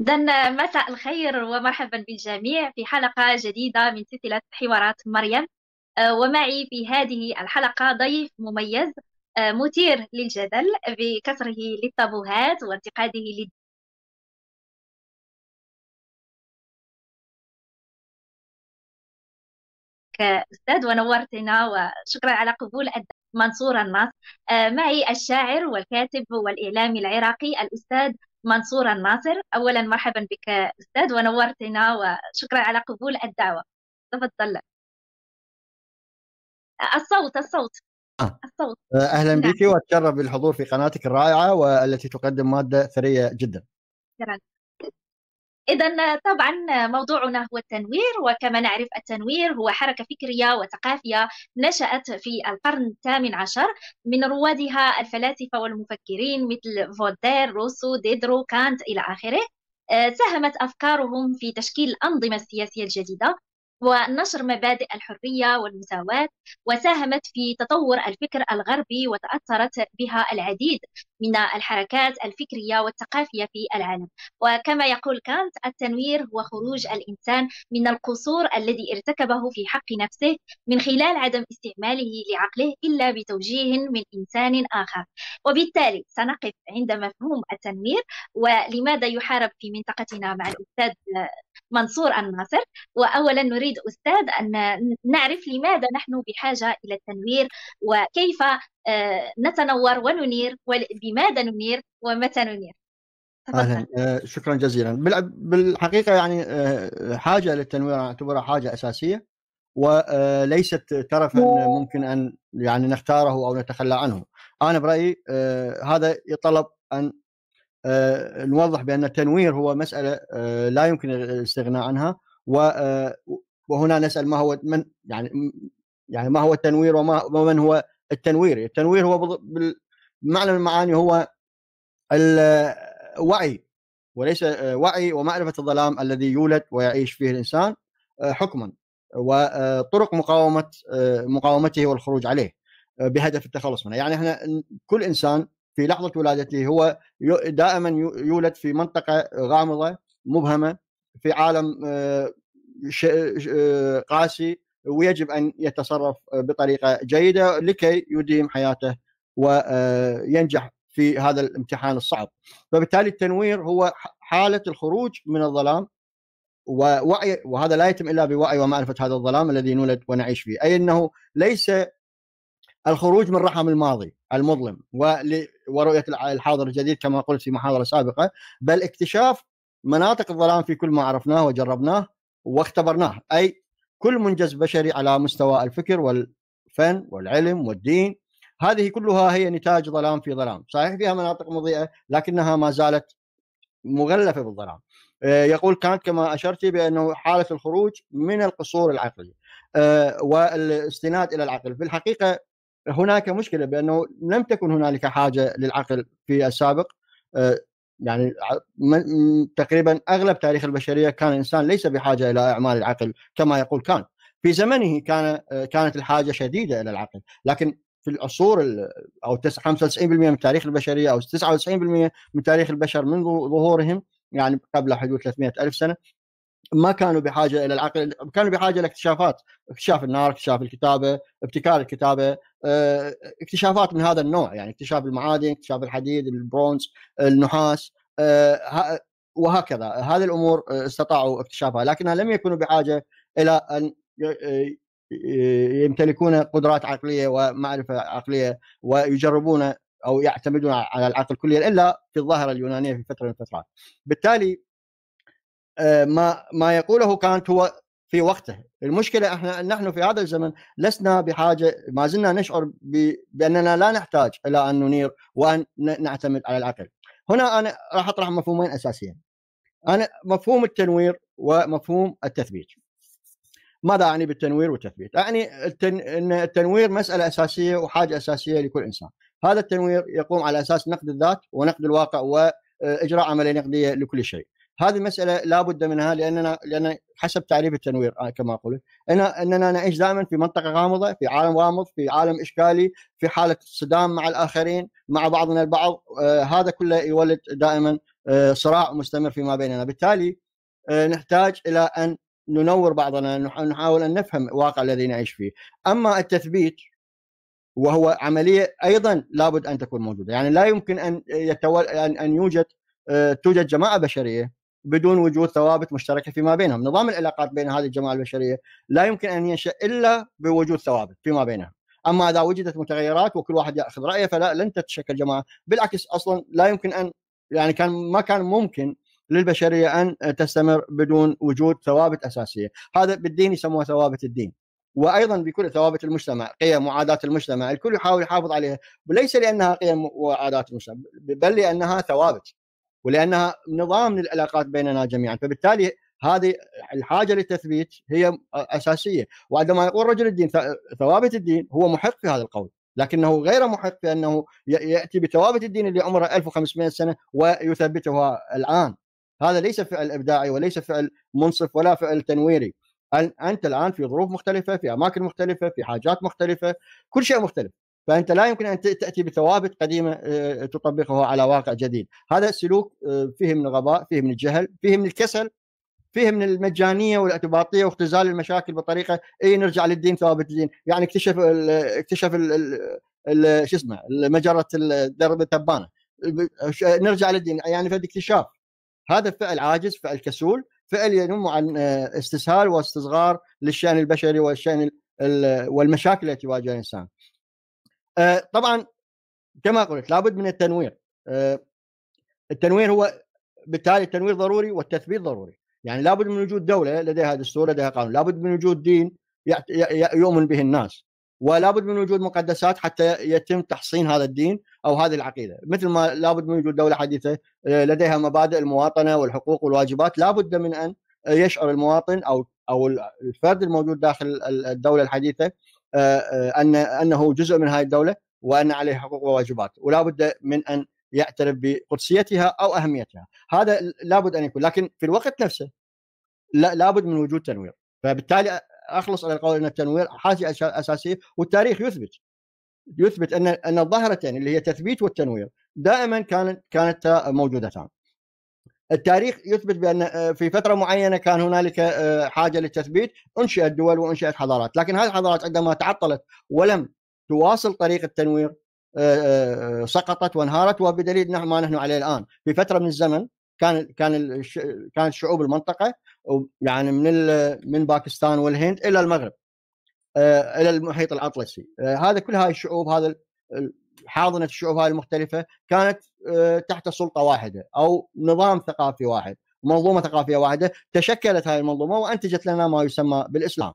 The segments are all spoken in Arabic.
إذا مساء الخير ومرحبا بالجميع في حلقة جديدة من سلسلة حوارات مريم آه، ومعي في هذه الحلقة ضيف مميز آه، مثير للجدل بكسره للطابوهات وانتقاده للدين أستاذ ونورتنا وشكرا على قبول منصور النصر آه، معي الشاعر والكاتب والإعلامي العراقي الأستاذ منصور الناصر أولا مرحبا بك أستاذ ونورتنا وشكرا على قبول الدعوة تفضل الصوت الصوت آه. الصوت أهلا نعم. بك وأتشرف بالحضور في قناتك الرائعة والتي تقدم مادة ثرية جدا شكرا إذا طبعا موضوعنا هو التنوير وكما نعرف التنوير هو حركة فكرية وثقافية نشأت في القرن الثامن عشر من روادها الفلاسفة والمفكرين مثل فولتير، روسو، ديدرو، كانت إلى آخره آه، ساهمت أفكارهم في تشكيل الأنظمة السياسية الجديدة ونشر مبادئ الحرية والمساواة وساهمت في تطور الفكر الغربي وتأثرت بها العديد من الحركات الفكرية والثقافية في العالم وكما يقول كانت التنوير هو خروج الإنسان من القصور الذي ارتكبه في حق نفسه من خلال عدم استعماله لعقله إلا بتوجيه من إنسان آخر وبالتالي سنقف عند مفهوم التنوير ولماذا يحارب في منطقتنا مع الأستاذ منصور الناصر وأولا نريد أستاذ أن نعرف لماذا نحن بحاجة إلى التنوير وكيف آه، نتنور وننير بماذا ننير ومتى ننير اهلا آه، شكرا جزيلا بالحقيقه يعني آه، حاجه للتنوير اعتبرها حاجه اساسيه وليست ترفا ممكن ان يعني نختاره او نتخلى عنه انا برايي هذا يطلب ان نوضح بان التنوير هو مساله لا يمكن الاستغناء عنها وهنا نسال ما هو من يعني يعني ما هو التنوير وما ومن هو التنويري التنوير هو بمعنى المعاني هو الوعي وليس آه، وعي ومعرفة الظلام الذي يولد ويعيش فيه الإنسان آه، حكما وطرق آه، مقاومة مقاومته والخروج عليه بهدف التخلص منه يعني احنا كل إنسان في لحظة ولادته هو دائما يولد في منطقة غامضة مبهمة في عالم قاسي ويجب ان يتصرف بطريقه جيده لكي يديم حياته وينجح آه، في هذا الامتحان الصعب فبالتالي التنوير هو حاله الخروج من الظلام ووعي وهذا لا يتم الا بوعي ومعرفه هذا الظلام الذي نولد ونعيش فيه اي انه ليس الخروج من رحم الماضي المظلم ورؤيه الحاضر الجديد كما قلت في محاضره سابقه بل اكتشاف مناطق الظلام في كل ما عرفناه وجربناه واختبرناه اي كل منجز بشري على مستوى الفكر والفن والعلم والدين هذه كلها هي نتاج ظلام في ظلام صحيح فيها مناطق مضيئة لكنها ما زالت مغلفة بالظلام آه، يقول كانت كما أشرت بأنه حالة الخروج من القصور العقلي آه، والاستناد إلى العقل في الحقيقة هناك مشكلة بأنه لم تكن هنالك حاجة للعقل في السابق آه، يعني تقريبا اغلب تاريخ البشريه كان الانسان ليس بحاجه الى اعمال العقل كما يقول كان في زمنه كان آه، كانت الحاجه شديده الى العقل لكن في العصور او 95% من تاريخ البشريه او 99% من تاريخ البشر منذ ظهورهم يعني قبل حدود 300 ألف سنة ما كانوا بحاجه الى العقل كانوا بحاجه لاكتشافات اكتشاف النار اكتشاف الكتابه ابتكار الكتابه آه، اكتشافات من هذا النوع يعني اكتشاف المعادن اكتشاف الحديد البرونز النحاس آه، وهكذا هذه الامور آه، استطاعوا اكتشافها لكنها لم يكونوا بحاجه الى ان يمتلكون قدرات عقليه ومعرفه عقليه ويجربون او يعتمدون على العقل كليا الا في الظاهره اليونانيه في فتره من الفترات. بالتالي آه، ما ما يقوله كانت هو في وقته المشكلة احنا نحن في هذا الزمن لسنا بحاجة ما زلنا نشعر بأننا لا نحتاج إلى أن ننير وأن نعتمد على العقل هنا أنا راح أطرح مفهومين أساسيين أنا مفهوم التنوير ومفهوم التثبيت ماذا أعني بالتنوير والتثبيت؟ أعني أن التنوير مسألة أساسية وحاجة أساسية لكل إنسان هذا التنوير يقوم على أساس نقد الذات ونقد الواقع وإجراء عملية نقدية لكل شيء هذه المساله لابد منها لاننا لان حسب تعريف التنوير آه، كما قلت اننا نعيش دائما في منطقه غامضه في عالم غامض في عالم اشكالي في حاله صدام مع الاخرين مع بعضنا البعض آه هذا كله يولد دائما آه صراع مستمر فيما بيننا بالتالي آه نحتاج الى ان ننور بعضنا نحاول ان نفهم الواقع الذي نعيش فيه اما التثبيت وهو عمليه ايضا لابد ان تكون موجوده يعني لا يمكن ان يتول... ان يوجد آه، توجد جماعه بشريه بدون وجود ثوابت مشتركه فيما بينهم، نظام العلاقات بين هذه الجماعه البشريه لا يمكن ان ينشا الا بوجود ثوابت فيما بينها، اما اذا وجدت متغيرات وكل واحد ياخذ رايه فلا لن تتشكل جماعه، بالعكس اصلا لا يمكن ان يعني كان ما كان ممكن للبشريه ان تستمر بدون وجود ثوابت اساسيه، هذا بالدين يسموها ثوابت الدين. وايضا بكل ثوابت المجتمع، قيم وعادات المجتمع، الكل يحاول يحافظ عليها، وليس لانها قيم وعادات المجتمع، بل لانها ثوابت. ولانها نظام للعلاقات بيننا جميعا فبالتالي هذه الحاجه للتثبيت هي اساسيه وعندما يقول رجل الدين ثوابت الدين هو محق في هذا القول لكنه غير محق في انه ياتي بثوابت الدين اللي عمره 1500 سنه ويثبتها الان هذا ليس فعل ابداعي وليس فعل منصف ولا فعل تنويري انت الان في ظروف مختلفه في اماكن مختلفه في حاجات مختلفه كل شيء مختلف فانت لا يمكن ان تاتي بثوابت قديمه آه، تطبقها على واقع جديد، هذا سلوك آه، فيه من الغباء، فيه من الجهل، فيه من الكسل، فيه من المجانيه والاعتباطيه واختزال المشاكل بطريقه اي نرجع للدين ثوابت الدين، يعني اكتشف الـ اكتشف شو اسمه مجره درب التبانه نرجع للدين يعني فد اكتشاف هذا فعل عاجز فعل كسول فعل ينم عن آه، استسهال واستصغار للشان البشري والشان والمشاكل التي يواجهها الانسان آه، طبعا كما قلت لابد من التنوير آه، التنوير هو بالتالي التنوير ضروري والتثبيت ضروري يعني لابد من وجود دولة لديها دستور لديها قانون لابد من وجود دين يؤمن به الناس ولابد من وجود مقدسات حتى يتم تحصين هذا الدين او هذه العقيده، مثل ما لابد من وجود دوله حديثه آه، لديها مبادئ المواطنه والحقوق والواجبات، لابد من ان يشعر المواطن او او الفرد الموجود داخل الدوله الحديثه آه، آه، ان انه جزء من هذه الدوله وان عليه حقوق وواجبات ولا بد من ان يعترف بقدسيتها او اهميتها هذا لابد ان يكون لكن في الوقت نفسه لا لابد من وجود تنوير فبالتالي اخلص على القول ان التنوير حاجه اساسيه والتاريخ يثبت يثبت ان ان الظاهرتين اللي هي تثبيت والتنوير دائما كانت كانت موجودتان التاريخ يثبت بان آه، في فتره معينه كان هنالك آه، حاجه للتثبيت انشئت دول وانشئت حضارات، لكن هذه الحضارات عندما تعطلت ولم تواصل طريق التنوير آه، سقطت وانهارت وبدليل ما نحن عليه الان، في فتره من الزمن كان كان كانت شعوب المنطقه يعني من من باكستان والهند الى المغرب الى المحيط الاطلسي، هذا كل هاي الشعوب هذا حاضنه الشعوب هذه المختلفه كانت آه، تحت سلطه واحده او نظام ثقافي واحد منظومه ثقافيه واحده تشكلت هذه المنظومه وانتجت لنا ما يسمى بالاسلام.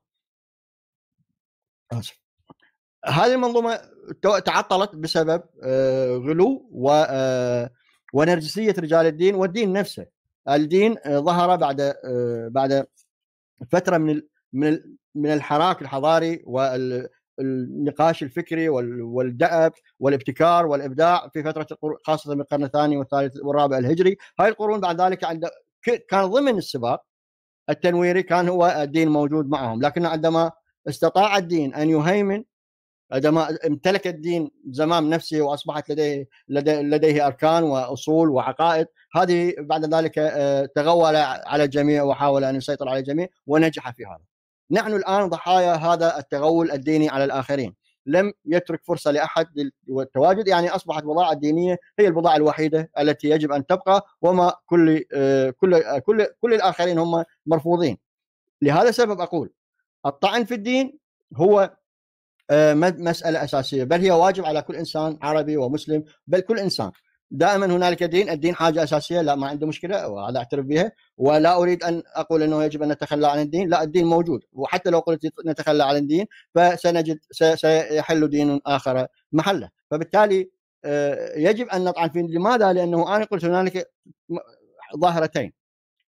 اسف. هذه المنظومه تعطلت بسبب آه، غلو و آه، ونرجسيه رجال الدين والدين نفسه. الدين ظهر بعد بعد فتره من من من الحراك الحضاري وال النقاش الفكري والدأب والابتكار والابداع في فتره خاصه من القرن الثاني والثالث والرابع الهجري، هاي القرون بعد ذلك عند كان ضمن السباق التنويري كان هو الدين موجود معهم، لكن عندما استطاع الدين ان يهيمن عندما امتلك الدين زمام نفسه واصبحت لديه لديه, لديه اركان واصول وعقائد، هذه بعد ذلك آه، تغول على الجميع وحاول ان يسيطر على الجميع ونجح في هذا. نحن الآن ضحايا هذا التغول الديني على الآخرين لم يترك فرصة لأحد للتواجد يعني أصبحت البضاعة الدينية هي البضاعة الوحيدة التي يجب أن تبقى وما كل آه، كل آه، كل كل الآخرين هم مرفوضين لهذا السبب أقول الطعن في الدين هو آه، مسألة أساسية بل هي واجب على كل إنسان عربي ومسلم بل كل إنسان دائما هنالك دين الدين حاجه اساسيه لا ما عنده مشكله وهذا اعترف بها ولا اريد ان اقول انه يجب ان نتخلى عن الدين لا الدين موجود وحتى لو قلت نتخلى عن الدين فسنجد سيحل دين اخر محله فبالتالي آه، يجب ان نطعن في لماذا لانه انا قلت هنالك ظاهرتين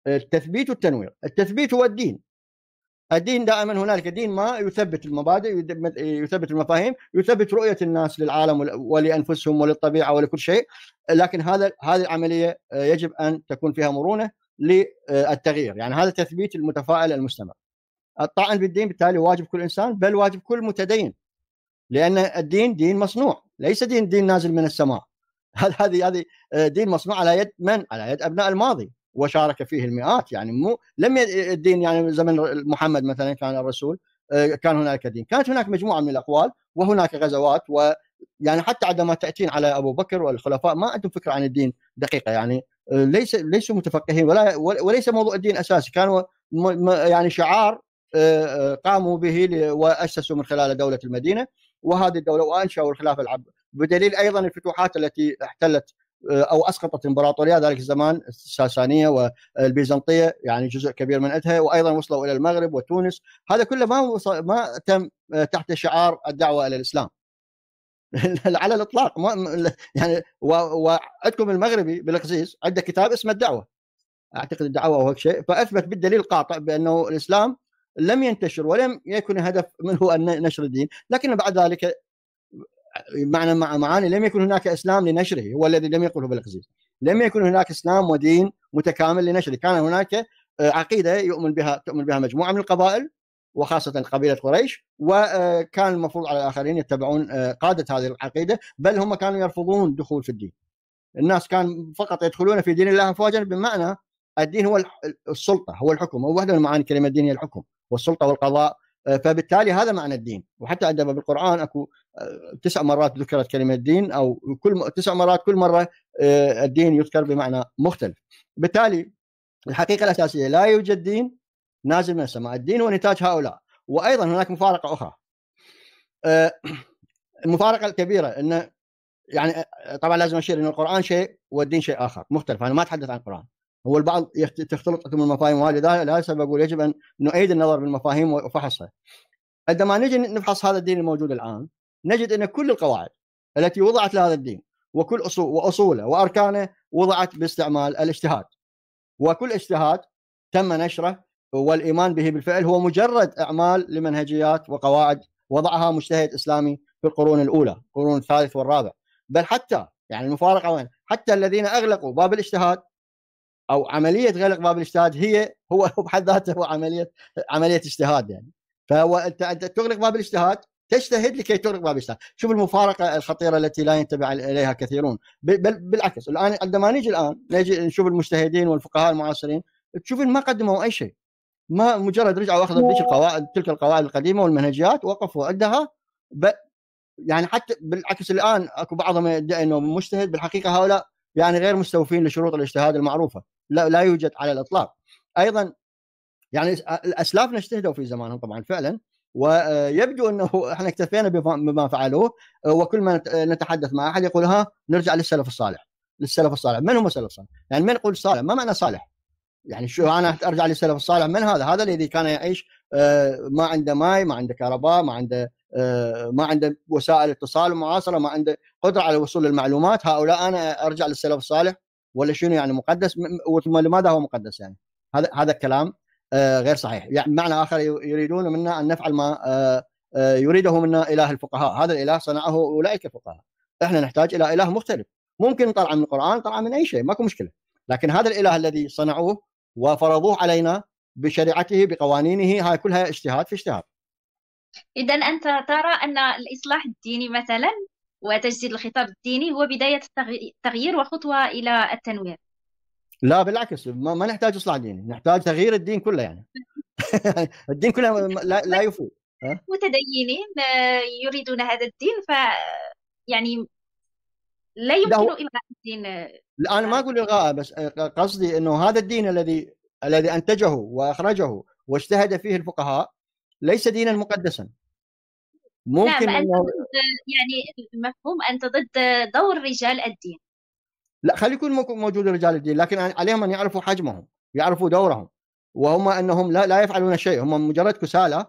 التثبيت والتنوير التثبيت هو الدين الدين دائما هنالك دين ما يثبت المبادئ يثبت المفاهيم يثبت رؤيه الناس للعالم ولانفسهم وللطبيعه ولكل شيء لكن هذا هذه العمليه يجب ان تكون فيها مرونه للتغيير يعني هذا تثبيت المتفائل المستمر الطعن بالدين بالتالي واجب كل انسان بل واجب كل متدين لان الدين دين مصنوع ليس دين دين نازل من السماء هذه هذه دين مصنوع على يد من؟ على يد ابناء الماضي وشارك فيه المئات يعني مو لم الدين يعني زمن محمد مثلا كان الرسول آه، كان هناك دين كانت هناك مجموعه من الاقوال وهناك غزوات و يعني حتى عندما تاتين على ابو بكر والخلفاء ما عندهم فكره عن الدين دقيقه يعني آه، ليس ليسوا متفقهين ولا وليس موضوع الدين اساسي كانوا يعني شعار آه، قاموا به واسسوا من خلال دوله المدينه وهذه الدوله وانشاوا الخلافه العباسيه بدليل ايضا الفتوحات التي احتلت آه، او اسقطت امبراطوريات ذلك الزمان الساسانيه والبيزنطيه يعني جزء كبير من عندها وايضا وصلوا الى المغرب وتونس هذا كله ما ما تم آه، تحت شعار الدعوه الى الاسلام على الاطلاق ما يعني وعندكم المغربي بالقزيز عنده كتاب اسمه الدعوه اعتقد الدعوه او شيء فاثبت بالدليل القاطع بانه الاسلام لم ينتشر ولم يكن الهدف منه ان نشر الدين لكن بعد ذلك معنى مع معاني لم يكن هناك اسلام لنشره هو الذي لم يقله بلقزيز لم يكن هناك اسلام ودين متكامل لنشره كان هناك آه، عقيده يؤمن بها تؤمن بها مجموعه من القبائل وخاصه قبيله قريش وكان آه، المفروض على الاخرين يتبعون آه، قاده هذه العقيده بل هم كانوا يرفضون الدخول في الدين الناس كان فقط يدخلون في دين الله افواجا بمعنى الدين هو السلطه هو الحكم هو واحده من معاني كلمه الدين هي الحكم والسلطه والقضاء آه، فبالتالي هذا معنى الدين وحتى عندما بالقرآن أكو آه، تسع مرات ذكرت كلمة دين أو كل تسع مرات كل مرة آه، الدين يذكر بمعنى مختلف بالتالي الحقيقة الأساسية لا يوجد دين نازل من السماء الدين هو نتاج هؤلاء وأيضا هناك مفارقة أخرى المفارقة الكبيرة أن يعني طبعا لازم أشير أن القرآن شيء والدين شيء آخر مختلف أنا ما أتحدث عن القرآن هو البعض تختلط من المفاهيم وهذا لهذا السبب اقول يجب ان نعيد النظر بالمفاهيم وفحصها. عندما نجي نفحص هذا الدين الموجود الان نجد ان كل القواعد التي وضعت لهذا الدين وكل اصول واصوله واركانه وضعت باستعمال الاجتهاد. وكل اجتهاد تم نشره والايمان به بالفعل هو مجرد اعمال لمنهجيات وقواعد وضعها مجتهد اسلامي في القرون الاولى، القرون الثالث والرابع، بل حتى يعني المفارقه وين؟ حتى الذين اغلقوا باب الاجتهاد او عمليه غلق باب الاجتهاد هي هو بحد ذاته هو عمليه عمليه اجتهاد يعني فهو انت انت تغلق باب الاجتهاد تجتهد لكي تغلق باب الاجتهاد، شوف المفارقه الخطيره التي لا ينتبه اليها كثيرون، بل بالعكس الان عندما نجي الان نجي نشوف المجتهدين والفقهاء المعاصرين تشوفين ما قدموا اي شيء. ما مجرد رجعوا واخذوا ذيك القواعد تلك القواعد القديمه والمنهجيات وقفوا عندها يعني حتى بالعكس الان اكو بعضهم يدعي انه مجتهد بالحقيقه هؤلاء يعني غير مستوفين لشروط الاجتهاد المعروفه لا, لا يوجد على الاطلاق ايضا يعني اسلافنا اجتهدوا في زمانهم طبعا فعلا ويبدو آه، انه احنا اكتفينا بما فعلوه آه، وكل ما آه، نتحدث مع احد يقول ها نرجع للسلف الصالح للسلف الصالح من هم السلف الصالح يعني من يقول صالح ما معنى صالح يعني شو انا ارجع للسلف الصالح من هذا هذا الذي كان يعيش ما عنده ماي ما عنده كهرباء ما عنده ما عنده وسائل اتصال معاصره ما عنده قدره على الوصول للمعلومات هؤلاء انا ارجع للسلف الصالح ولا شنو يعني مقدس لماذا هو مقدس يعني هذا هذا الكلام آه، غير صحيح يعني معنى اخر يريدون منا ان نفعل ما آه، آه، يريده منا اله الفقهاء هذا الاله صنعه اولئك الفقهاء احنا نحتاج الى اله مختلف ممكن طلع من القران طلع من اي شيء ماكو مشكله لكن هذا الاله الذي صنعوه وفرضوه علينا بشريعته بقوانينه هاي كلها اجتهاد في اجتهاد اذا انت ترى ان الاصلاح الديني مثلا وتجديد الخطاب الديني هو بداية التغيير وخطوة إلى التنوير لا بالعكس ما, ما نحتاج إصلاح ديني نحتاج تغيير الدين كله يعني الدين كله لا, لا يفوت متدينين آه، يريدون هذا الدين ف يعني لا يمكن الغاء الدين آه، انا ما اقول الغاء بس آه، قصدي انه هذا الدين الذي الذي انتجه واخرجه واجتهد فيه الفقهاء ليس دينا مقدسا ممكن نعم انت ضد يعني مفهوم انت ضد دور رجال الدين لا خلي يكون موجود رجال الدين لكن عليهم ان يعرفوا حجمهم يعرفوا دورهم وهم انهم لا, لا يفعلون شيء هم مجرد كسالى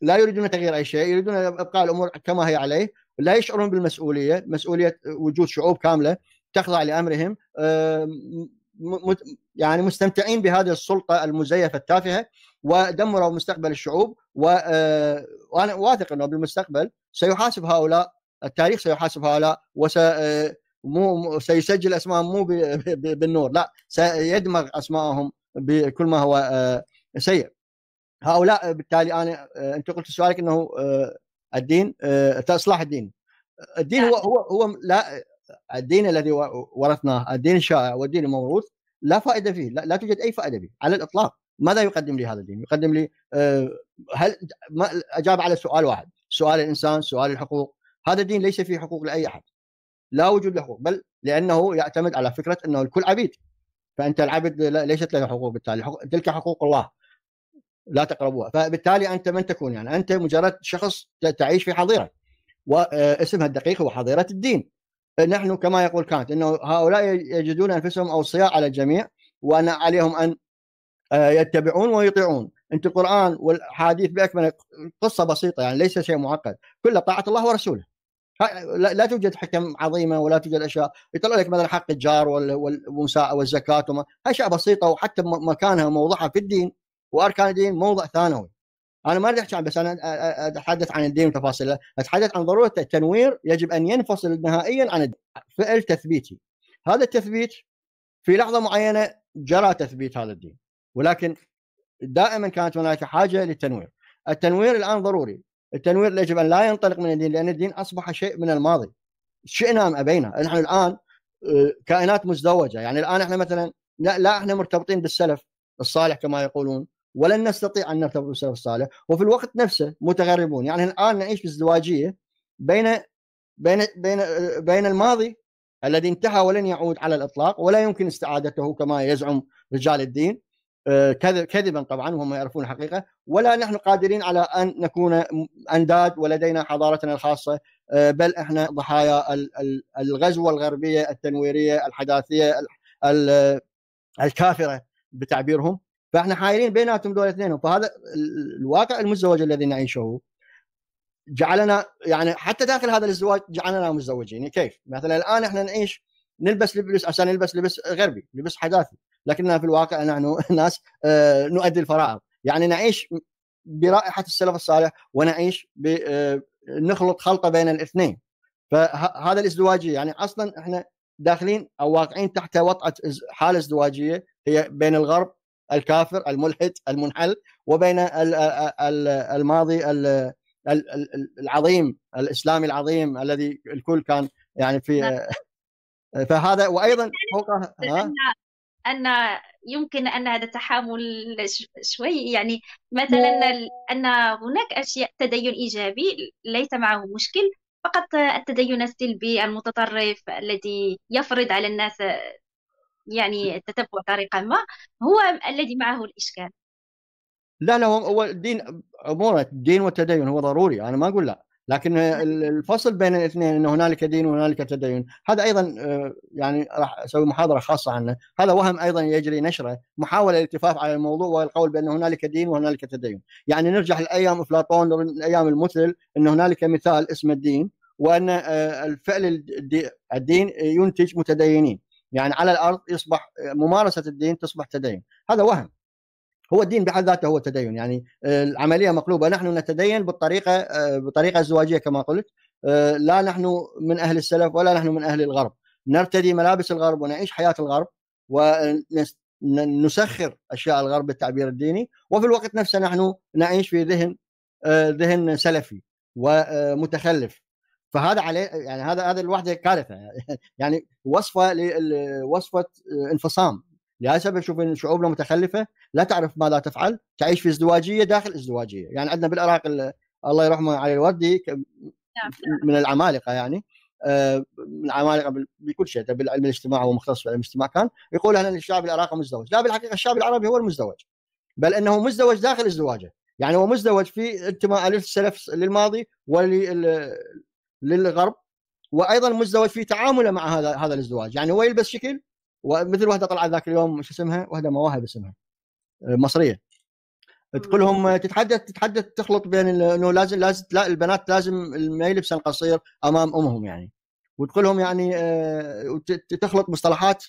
لا يريدون تغيير اي شيء يريدون ابقاء الامور كما هي عليه لا يشعرون بالمسؤوليه مسؤوليه وجود شعوب كامله تخضع لامرهم آه، يعني مستمتعين بهذه السلطه المزيفه التافهه ودمروا مستقبل الشعوب آه، وانا واثق انه بالمستقبل سيحاسب هؤلاء التاريخ سيحاسب هؤلاء وس آه، مو سيسجل اسمائهم مو بالنور لا سيدمغ اسمائهم بكل ما هو آه، سيء هؤلاء بالتالي انا انت قلت سؤالك انه الدين اصلاح الدين الدين نعم. هو هو هو لا الدين الذي ورثناه الدين الشائع والدين الموروث لا فائده فيه لا, لا توجد اي فائده فيه على الاطلاق ماذا يقدم لي هذا الدين؟ يقدم لي آه، هل اجاب على سؤال واحد سؤال الانسان سؤال الحقوق هذا الدين ليس فيه حقوق لاي احد لا وجود له حقوق بل لانه يعتمد على فكره انه الكل عبيد فانت العبد ليست له حقوق بالتالي حقوق تلك حقوق الله لا تقربوها فبالتالي انت من تكون يعني انت مجرد شخص تعيش في حظيره واسمها آه، الدقيق هو حظيره الدين نحن كما يقول كانت انه هؤلاء يجدون انفسهم اوصياء على الجميع وان عليهم ان آه، يتبعون ويطيعون انت القران والحديث باكمله قصه بسيطه يعني ليس شيء معقد كل طاعه الله ورسوله لا توجد حكم عظيمه ولا توجد اشياء يطلع لك مثلا حق الجار والزكاه وما اشياء بسيطه وحتى مكانها وموضعها في الدين واركان الدين موضع ثانوي انا ما اريد احكي عن بس انا اتحدث عن الدين وتفاصيله اتحدث عن ضروره التنوير يجب ان ينفصل نهائيا عن الدين. فعل تثبيتي هذا التثبيت في لحظه معينه جرى تثبيت هذا الدين ولكن دائما كانت هناك حاجه للتنوير التنوير الان ضروري التنوير يجب ان لا ينطلق من الدين لان الدين اصبح شيء من الماضي شئنا ام ابينا نحن الان آه، كائنات مزدوجه يعني الان احنا مثلا لا, لا احنا مرتبطين بالسلف الصالح كما يقولون ولن نستطيع ان نرتبط بالسلف الصالح وفي الوقت نفسه متغربون يعني الان نعيش بازدواجيه بين بين بين بين الماضي الذي انتهى ولن يعود على الاطلاق ولا يمكن استعادته كما يزعم رجال الدين آه، كذبا طبعا وهم يعرفون الحقيقه ولا نحن قادرين على ان نكون انداد ولدينا حضارتنا الخاصه آه، بل احنا ضحايا الغزوه الغربيه التنويريه الحداثيه الكافره بتعبيرهم فاحنا حايرين بيناتهم دول اثنينهم فهذا الواقع المزدوج الذي نعيشه جعلنا يعني حتى داخل هذا الازدواج جعلنا مزدوجين كيف؟ مثلا الان احنا نعيش نلبس لبس عشان نلبس لبس غربي لبس حداثي لكننا في الواقع نحن ناس آه، نؤدي الفرائض يعني نعيش برائحه السلف الصالح ونعيش آه، نخلط خلطه بين الاثنين فهذا الازدواجيه يعني اصلا احنا داخلين او واقعين تحت وطأة حاله ازدواجيه هي بين الغرب الكافر الملحد المنحل وبين الماضي العظيم الاسلامي العظيم الذي الكل كان يعني في نعم. فهذا وايضا يعني فوق ان يمكن ان هذا تحامل شوي يعني مثلا ان هناك اشياء تدين ايجابي ليس معه مشكل فقط التدين السلبي المتطرف الذي يفرض على الناس يعني تتبع طريقه ما هو الذي معه الاشكال لا لا هو الدين عموما الدين والتدين هو ضروري انا ما اقول لا لكن نعم. الفصل بين الاثنين ان هنالك دين وهنالك تدين هذا ايضا آه، يعني راح اسوي محاضره خاصه عنه هذا وهم ايضا يجري نشره محاوله للالتفاف على الموضوع والقول بان هنالك دين وهنالك تدين يعني نرجع لايام افلاطون لايام المثل ان هنالك مثال اسمه الدين وان آه، الفعل الدين ينتج متدينين يعني على الارض يصبح ممارسه الدين تصبح تدين هذا وهم هو الدين بحد ذاته هو تدين يعني آه، العمليه مقلوبه نحن نتدين بالطريقه آه، بطريقه ازدواجيه كما قلت آه، لا نحن من اهل السلف ولا نحن من اهل الغرب نرتدي ملابس الغرب ونعيش حياه الغرب ونسخر اشياء الغرب بالتعبير الديني وفي الوقت نفسه نحن نعيش في ذهن ذهن سلفي ومتخلف فهذا عليه يعني هذا هذا الوحده كارثه يعني وصفه وصفه انفصام لهذا السبب نشوف ان شعوبنا متخلفه لا تعرف ماذا تفعل تعيش في ازدواجيه داخل ازدواجيه يعني عندنا بالعراق الله يرحمه علي الوردي نعم. من العمالقه يعني آه، من العمالقه بكل شيء بالعلم الاجتماع هو مختص في علم الاجتماع كان يقول ان الشعب العراقي مزدوج لا بالحقيقه الشعب العربي هو المزدوج بل انه مزدوج داخل ازدواجه يعني هو مزدوج في انتماء للسلف للماضي للغرب وايضا مزدوج في تعامله مع هذا هذا الازدواج يعني هو يلبس شكل ومثل وحده طلعت ذاك اليوم شو اسمها وحده مواهب اسمها آه، مصريه تقول لهم آه، تتحدث تتحدث تخلط بين انه لازم لازم لا البنات لازم ما يلبسن قصير امام امهم يعني وتقول لهم يعني آه، تخلط مصطلحات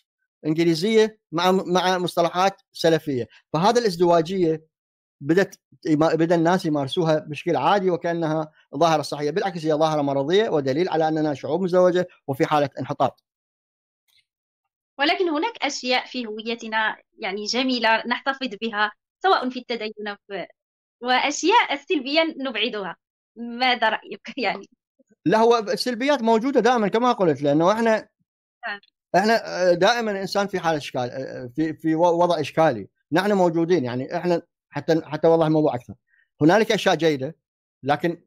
انجليزيه مع مع مصطلحات سلفيه فهذا الازدواجيه بدت بدا الناس يمارسوها بشكل عادي وكانها ظاهره صحيه بالعكس هي ظاهره مرضيه ودليل على اننا شعوب مزدوجه وفي حاله انحطاط ولكن هناك اشياء في هويتنا يعني جميله نحتفظ بها سواء في التدين واشياء سلبيه نبعدها ماذا رايك يعني لا هو السلبيات موجوده دائما كما قلت لانه احنا نعم. احنا آه، دائما الانسان في حاله اشكال آه، آه، في في وضع اشكالي نحن موجودين يعني احنا حتى حتى والله الموضوع اكثر هنالك اشياء جيده لكن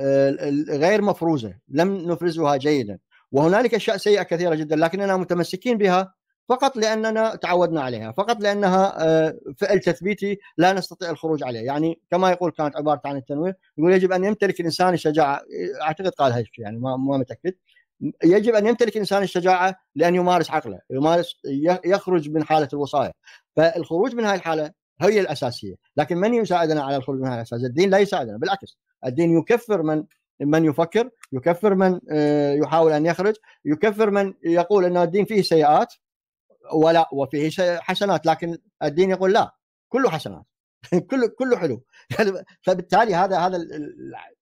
آه، غير مفروزه لم نفرزها جيدا وهنالك اشياء سيئه كثيره جدا لكننا متمسكين بها فقط لاننا تعودنا عليها فقط لانها آه، فعل تثبيتي لا نستطيع الخروج عليه يعني كما يقول كانت عباره عن التنوير يقول يجب ان يمتلك الانسان الشجاعه آه، اعتقد قال هيك يعني ما ما متاكد يجب ان يمتلك الانسان الشجاعه لان يمارس عقله يمارس يخرج من حاله الوصايه فالخروج من هذه الحاله هي الاساسيه، لكن من يساعدنا على الخروج من هذا الاساس؟ الدين لا يساعدنا، بالعكس الدين يكفر من من يفكر، يكفر من آه، يحاول ان يخرج، يكفر من يقول ان الدين فيه سيئات ولا وفيه حسنات، لكن الدين يقول لا كله حسنات. كله كله حلو فبالتالي هذا هذا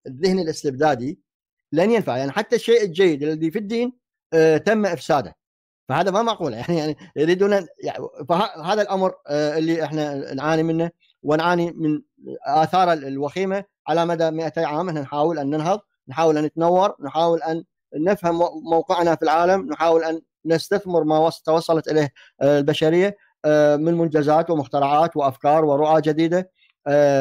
الذهن الاستبدادي لن ينفع يعني حتى الشيء الجيد الذي في الدين آه، تم افساده فهذا ما معقول يعني يعني يريدون يعني فهذا الامر آه، اللي احنا نعاني منه ونعاني من اثاره الوخيمه على مدى 200 عام احنا نحاول ان ننهض نحاول ان نتنور نحاول ان نفهم موقعنا في العالم نحاول ان نستثمر ما توصلت اليه آه، البشريه آه، من منجزات ومخترعات وافكار ورؤى جديده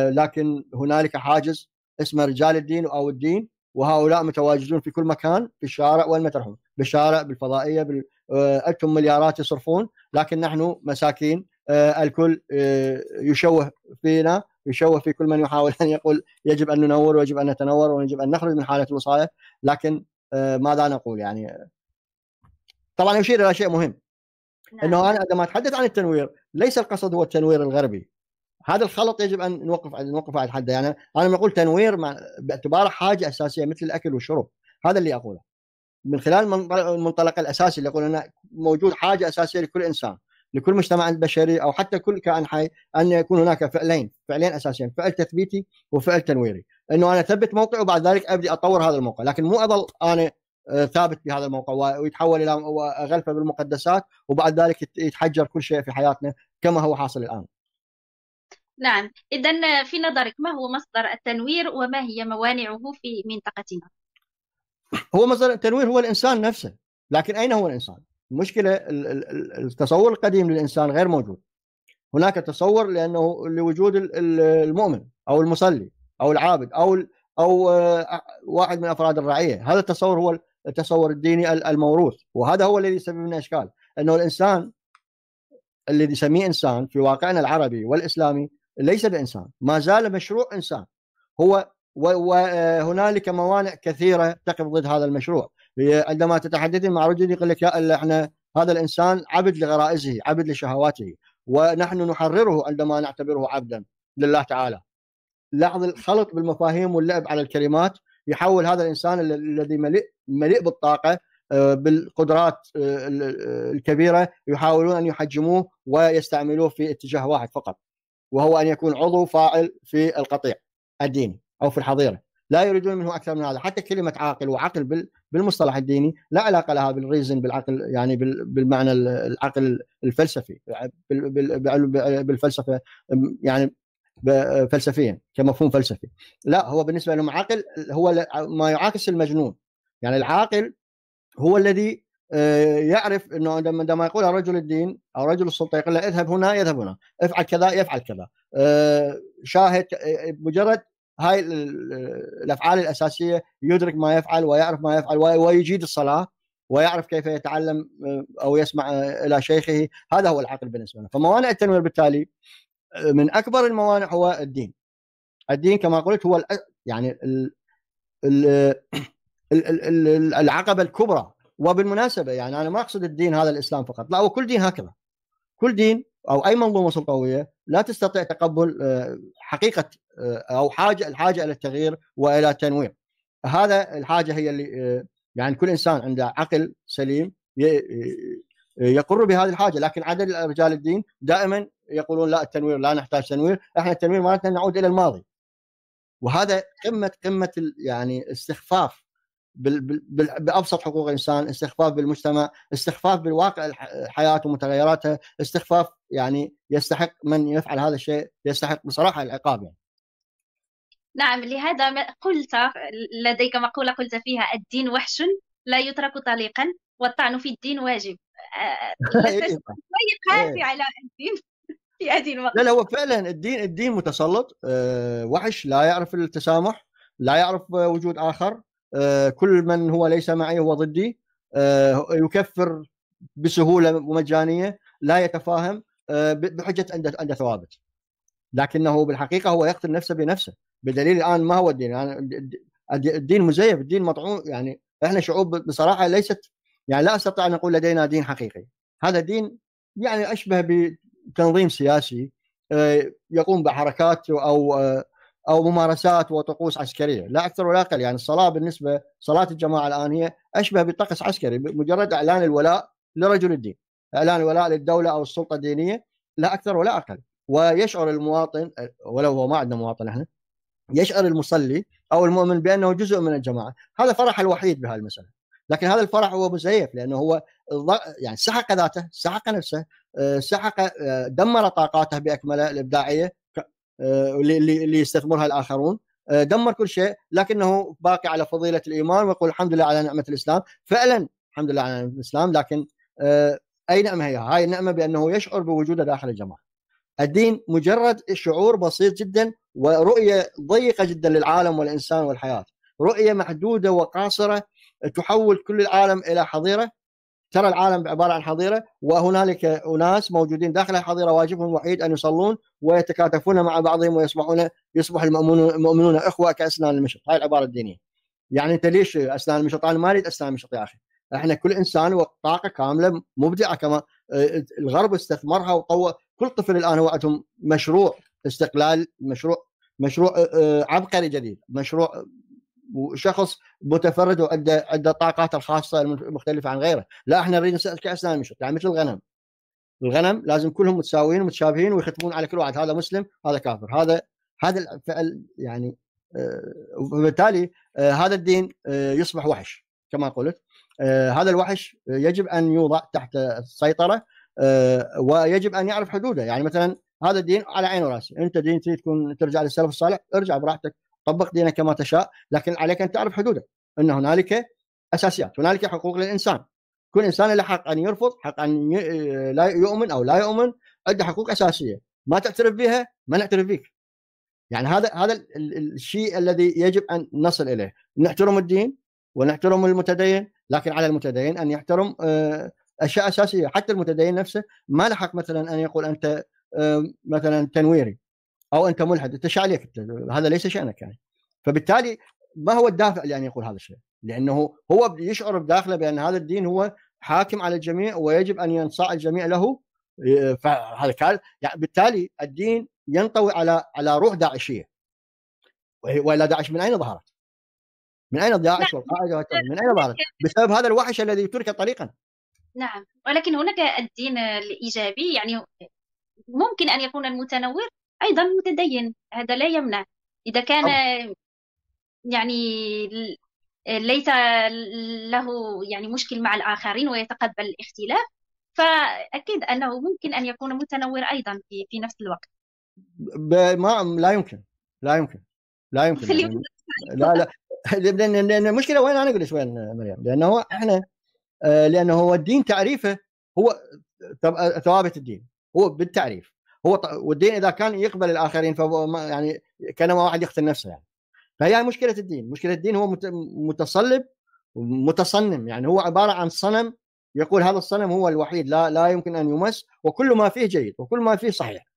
لكن هنالك حاجز اسمه رجال الدين او الدين وهؤلاء متواجدون في كل مكان في الشارع وين ما بالشارع بالفضائيه بال... آه، الكم مليارات يصرفون لكن نحن مساكين آه، الكل آه، يشوه فينا يشوه في كل من يحاول ان يقول يجب ان ننور ويجب ان نتنور ويجب ان نخرج من حاله الوصايه لكن ماذا نقول يعني طبعا اشير الى شيء مهم نعم. انه انا عندما اتحدث عن التنوير ليس القصد هو التنوير الغربي هذا الخلط يجب ان نوقف نوقف على حده يعني انا لما اقول تنوير باعتباره حاجه اساسيه مثل الاكل والشرب هذا اللي اقوله من خلال المنطلق الاساسي اللي يقول انه موجود حاجه اساسيه لكل انسان لكل مجتمع بشري او حتى كل كائن حي ان يكون هناك فعلين فعلين اساسيين فعل تثبيتي وفعل تنويري انه انا اثبت موقع وبعد ذلك ابدي اطور هذا الموقع لكن مو اظل انا آه، ثابت بهذا الموقع ويتحول الى غلفه بالمقدسات وبعد ذلك يتحجر كل شيء في حياتنا كما هو حاصل الان. نعم، اذا آه، في نظرك ما هو مصدر التنوير وما هي موانعه في منطقتنا؟ هو مصدر التنوير هو الانسان نفسه لكن اين هو الانسان؟ المشكله التصور القديم للانسان غير موجود هناك تصور لانه لوجود المؤمن او المصلي او العابد او او آه، واحد من افراد الرعيه هذا التصور هو التصور الديني الموروث وهذا هو الذي يسبب لنا اشكال انه الانسان الذي نسميه انسان في واقعنا العربي والاسلامي ليس بانسان ما زال مشروع انسان هو وهنالك آه، موانع كثيره تقف ضد هذا المشروع عندما تتحدثين مع رجل يقول لك لا احنا هذا الانسان عبد لغرائزه عبد لشهواته ونحن نحرره عندما نعتبره عبدا لله تعالى لاحظ الخلط بالمفاهيم واللعب على الكلمات يحول هذا الانسان الذي مليء مليء بالطاقه آه، بالقدرات آه، الكبيره يحاولون ان يحجموه ويستعملوه في اتجاه واحد فقط وهو ان يكون عضو فاعل في القطيع الديني او في الحظيره لا يريدون منه اكثر من هذا حتى كلمه عاقل وعقل بالمصطلح الديني لا علاقه لها بالريزن بالعقل يعني بالمعنى العقل الفلسفي بالفلسفه يعني فلسفيا كمفهوم فلسفي لا هو بالنسبه لهم عقل هو ما يعاكس المجنون يعني العاقل هو الذي آه، يعرف انه عندما يقول رجل الدين او رجل السلطه يقول له اذهب هنا يذهب هنا افعل كذا يفعل كذا آه، شاهد آه، مجرد هاي الافعال الاساسيه يدرك ما يفعل ويعرف ما يفعل ويجيد الصلاه ويعرف كيف يتعلم آه، او يسمع آه، الى شيخه هذا هو العقل بالنسبه له فموانع التنوير بالتالي آه، من اكبر الموانع هو الدين الدين كما قلت هو يعني العقبه الكبرى وبالمناسبه يعني انا ما اقصد الدين هذا الاسلام فقط لا هو كل دين هكذا كل دين او اي منظومه سلطويه لا تستطيع تقبل آه، حقيقه آه، او حاجه الحاجه الى التغيير والى التنويع هذا الحاجه هي اللي آه، يعني كل انسان عنده عقل سليم يقر بهذه الحاجه لكن عدد رجال الدين دائما يقولون لا التنوير لا نحتاج تنوير احنا التنوير مالتنا نعود الى الماضي وهذا قمه قمه يعني استخفاف بابسط حقوق الانسان، استخفاف بالمجتمع، استخفاف بالواقع الحياه ومتغيراتها، استخفاف يعني يستحق من يفعل هذا الشيء يستحق بصراحه العقاب يعني. نعم لهذا قلت لديك مقولة قلت فيها الدين وحش لا يترك طليقا والطعن في الدين واجب قاسي آه، إيه. إيه. على الدين في هذه المقولة لا لا هو فعلا الدين الدين متسلط آه، وحش لا يعرف التسامح لا يعرف وجود آخر آه، كل من هو ليس معي هو ضدي آه، يكفر بسهوله ومجانيه لا يتفاهم آه، بحجه عنده عنده ثوابت لكنه بالحقيقه هو يقتل نفسه بنفسه بدليل الان ما هو الدين يعني الدين مزيف الدين مطعون يعني احنا شعوب بصراحه ليست يعني لا استطيع ان اقول لدينا دين حقيقي هذا دين يعني اشبه بتنظيم سياسي يقوم بحركات او او ممارسات وطقوس عسكريه لا اكثر ولا اقل يعني الصلاه بالنسبه صلاه الجماعه الان هي اشبه بطقس عسكري مجرد اعلان الولاء لرجل الدين اعلان الولاء للدوله او السلطه الدينيه لا اكثر ولا اقل ويشعر المواطن ولو هو ما عندنا مواطن احنا يشعر المصلي او المؤمن بانه جزء من الجماعه هذا فرح الوحيد بهذه المساله لكن هذا الفرح هو مزيف لانه هو يعني سحق ذاته سحق نفسه آه، سحق آه، دمر طاقاته باكملها الابداعيه اللي آه، يستثمرها الاخرون آه، دمر كل شيء لكنه باقي على فضيله الايمان ويقول الحمد لله على نعمه الاسلام فعلا الحمد لله على نعمه الاسلام لكن آه، اي نعمه هي هاي النعمه بانه يشعر بوجوده داخل الجماعه الدين مجرد شعور بسيط جدا ورؤيه ضيقه جدا للعالم والانسان والحياه رؤيه محدوده وقاصره تحول كل العالم الى حظيره ترى العالم عباره عن حظيره وهنالك اناس موجودين داخل الحظيره واجبهم الوحيد ان يصلون ويتكاتفون مع بعضهم ويصبحون يصبح المؤمنون اخوه كاسنان المشط، هاي العباره الدينيه. يعني انت ليش اسنان المشط؟ انا ما اريد اسنان المشط يا اخي، احنا كل انسان وطاقة طاقه كامله مبدعه كما الغرب استثمرها وطور كل طفل الان هو عندهم مشروع استقلال مشروع مشروع آه، آه، عبقري جديد، مشروع وشخص متفرد وعنده عنده طاقات الخاصه المختلفه عن غيره، لا احنا نريد نسال كاس مشط يعني مثل الغنم. الغنم لازم كلهم متساويين ومتشابهين ويختمون على كل واحد هذا مسلم هذا كافر هذا هذا الفعل يعني آه، وبالتالي آه، هذا الدين آه، يصبح وحش كما قلت هذا الوحش يجب ان يوضع تحت السيطره ويجب ان يعرف حدوده يعني مثلا هذا الدين على عين وراسي انت دين تريد تكون ترجع للسلف الصالح ارجع براحتك طبق دينك كما تشاء لكن عليك ان تعرف حدودك ان هنالك اساسيات هنالك حقوق للانسان كل انسان له حق ان يرفض حق ان آه، لا يؤمن او لا يؤمن عنده حقوق اساسيه ما تعترف بها ما نعترف بك يعني هذا هذا الشيء الذي يجب ان نصل اليه نحترم الدين ونحترم المتدين لكن على المتدين ان يحترم آه، اشياء اساسيه حتى المتدين نفسه ما له حق مثلا ان يقول انت آه، مثلا تنويري او انت ملحد انت ايش عليك انت هذا ليس شانك يعني فبالتالي ما هو الدافع لان يقول هذا الشيء لانه هو يشعر بداخله بان هذا الدين هو حاكم على الجميع ويجب ان ينصاع الجميع له فهذا كان يعني بالتالي الدين ينطوي على على روح داعشيه والا داعش من اين ظهرت؟ من اين داعش نعم. والقاعده من اين ظهرت؟ بسبب هذا الوحش الذي ترك طريقا نعم ولكن هناك الدين الايجابي يعني ممكن ان يكون المتنور أيضا متدين هذا لا يمنع إذا كان يعني ليس له يعني مشكل مع الآخرين ويتقبل الاختلاف فأكيد أنه ممكن أن يكون متنور أيضا في, في نفس الوقت ما لا يمكن لا يمكن لا يمكن لا لا لان لان المشكله وين انا اقول لك وين مريم لانه احنا آه، لانه هو الدين تعريفه هو آه، ثوابت الدين هو بالتعريف هو والدين اذا كان يقبل الاخرين فهو يعني كانما واحد يقتل نفسه يعني فهي مشكله الدين مشكله الدين هو متصلب متصنم يعني هو عباره عن صنم يقول هذا الصنم هو الوحيد لا لا يمكن ان يمس وكل ما فيه جيد وكل ما فيه صحيح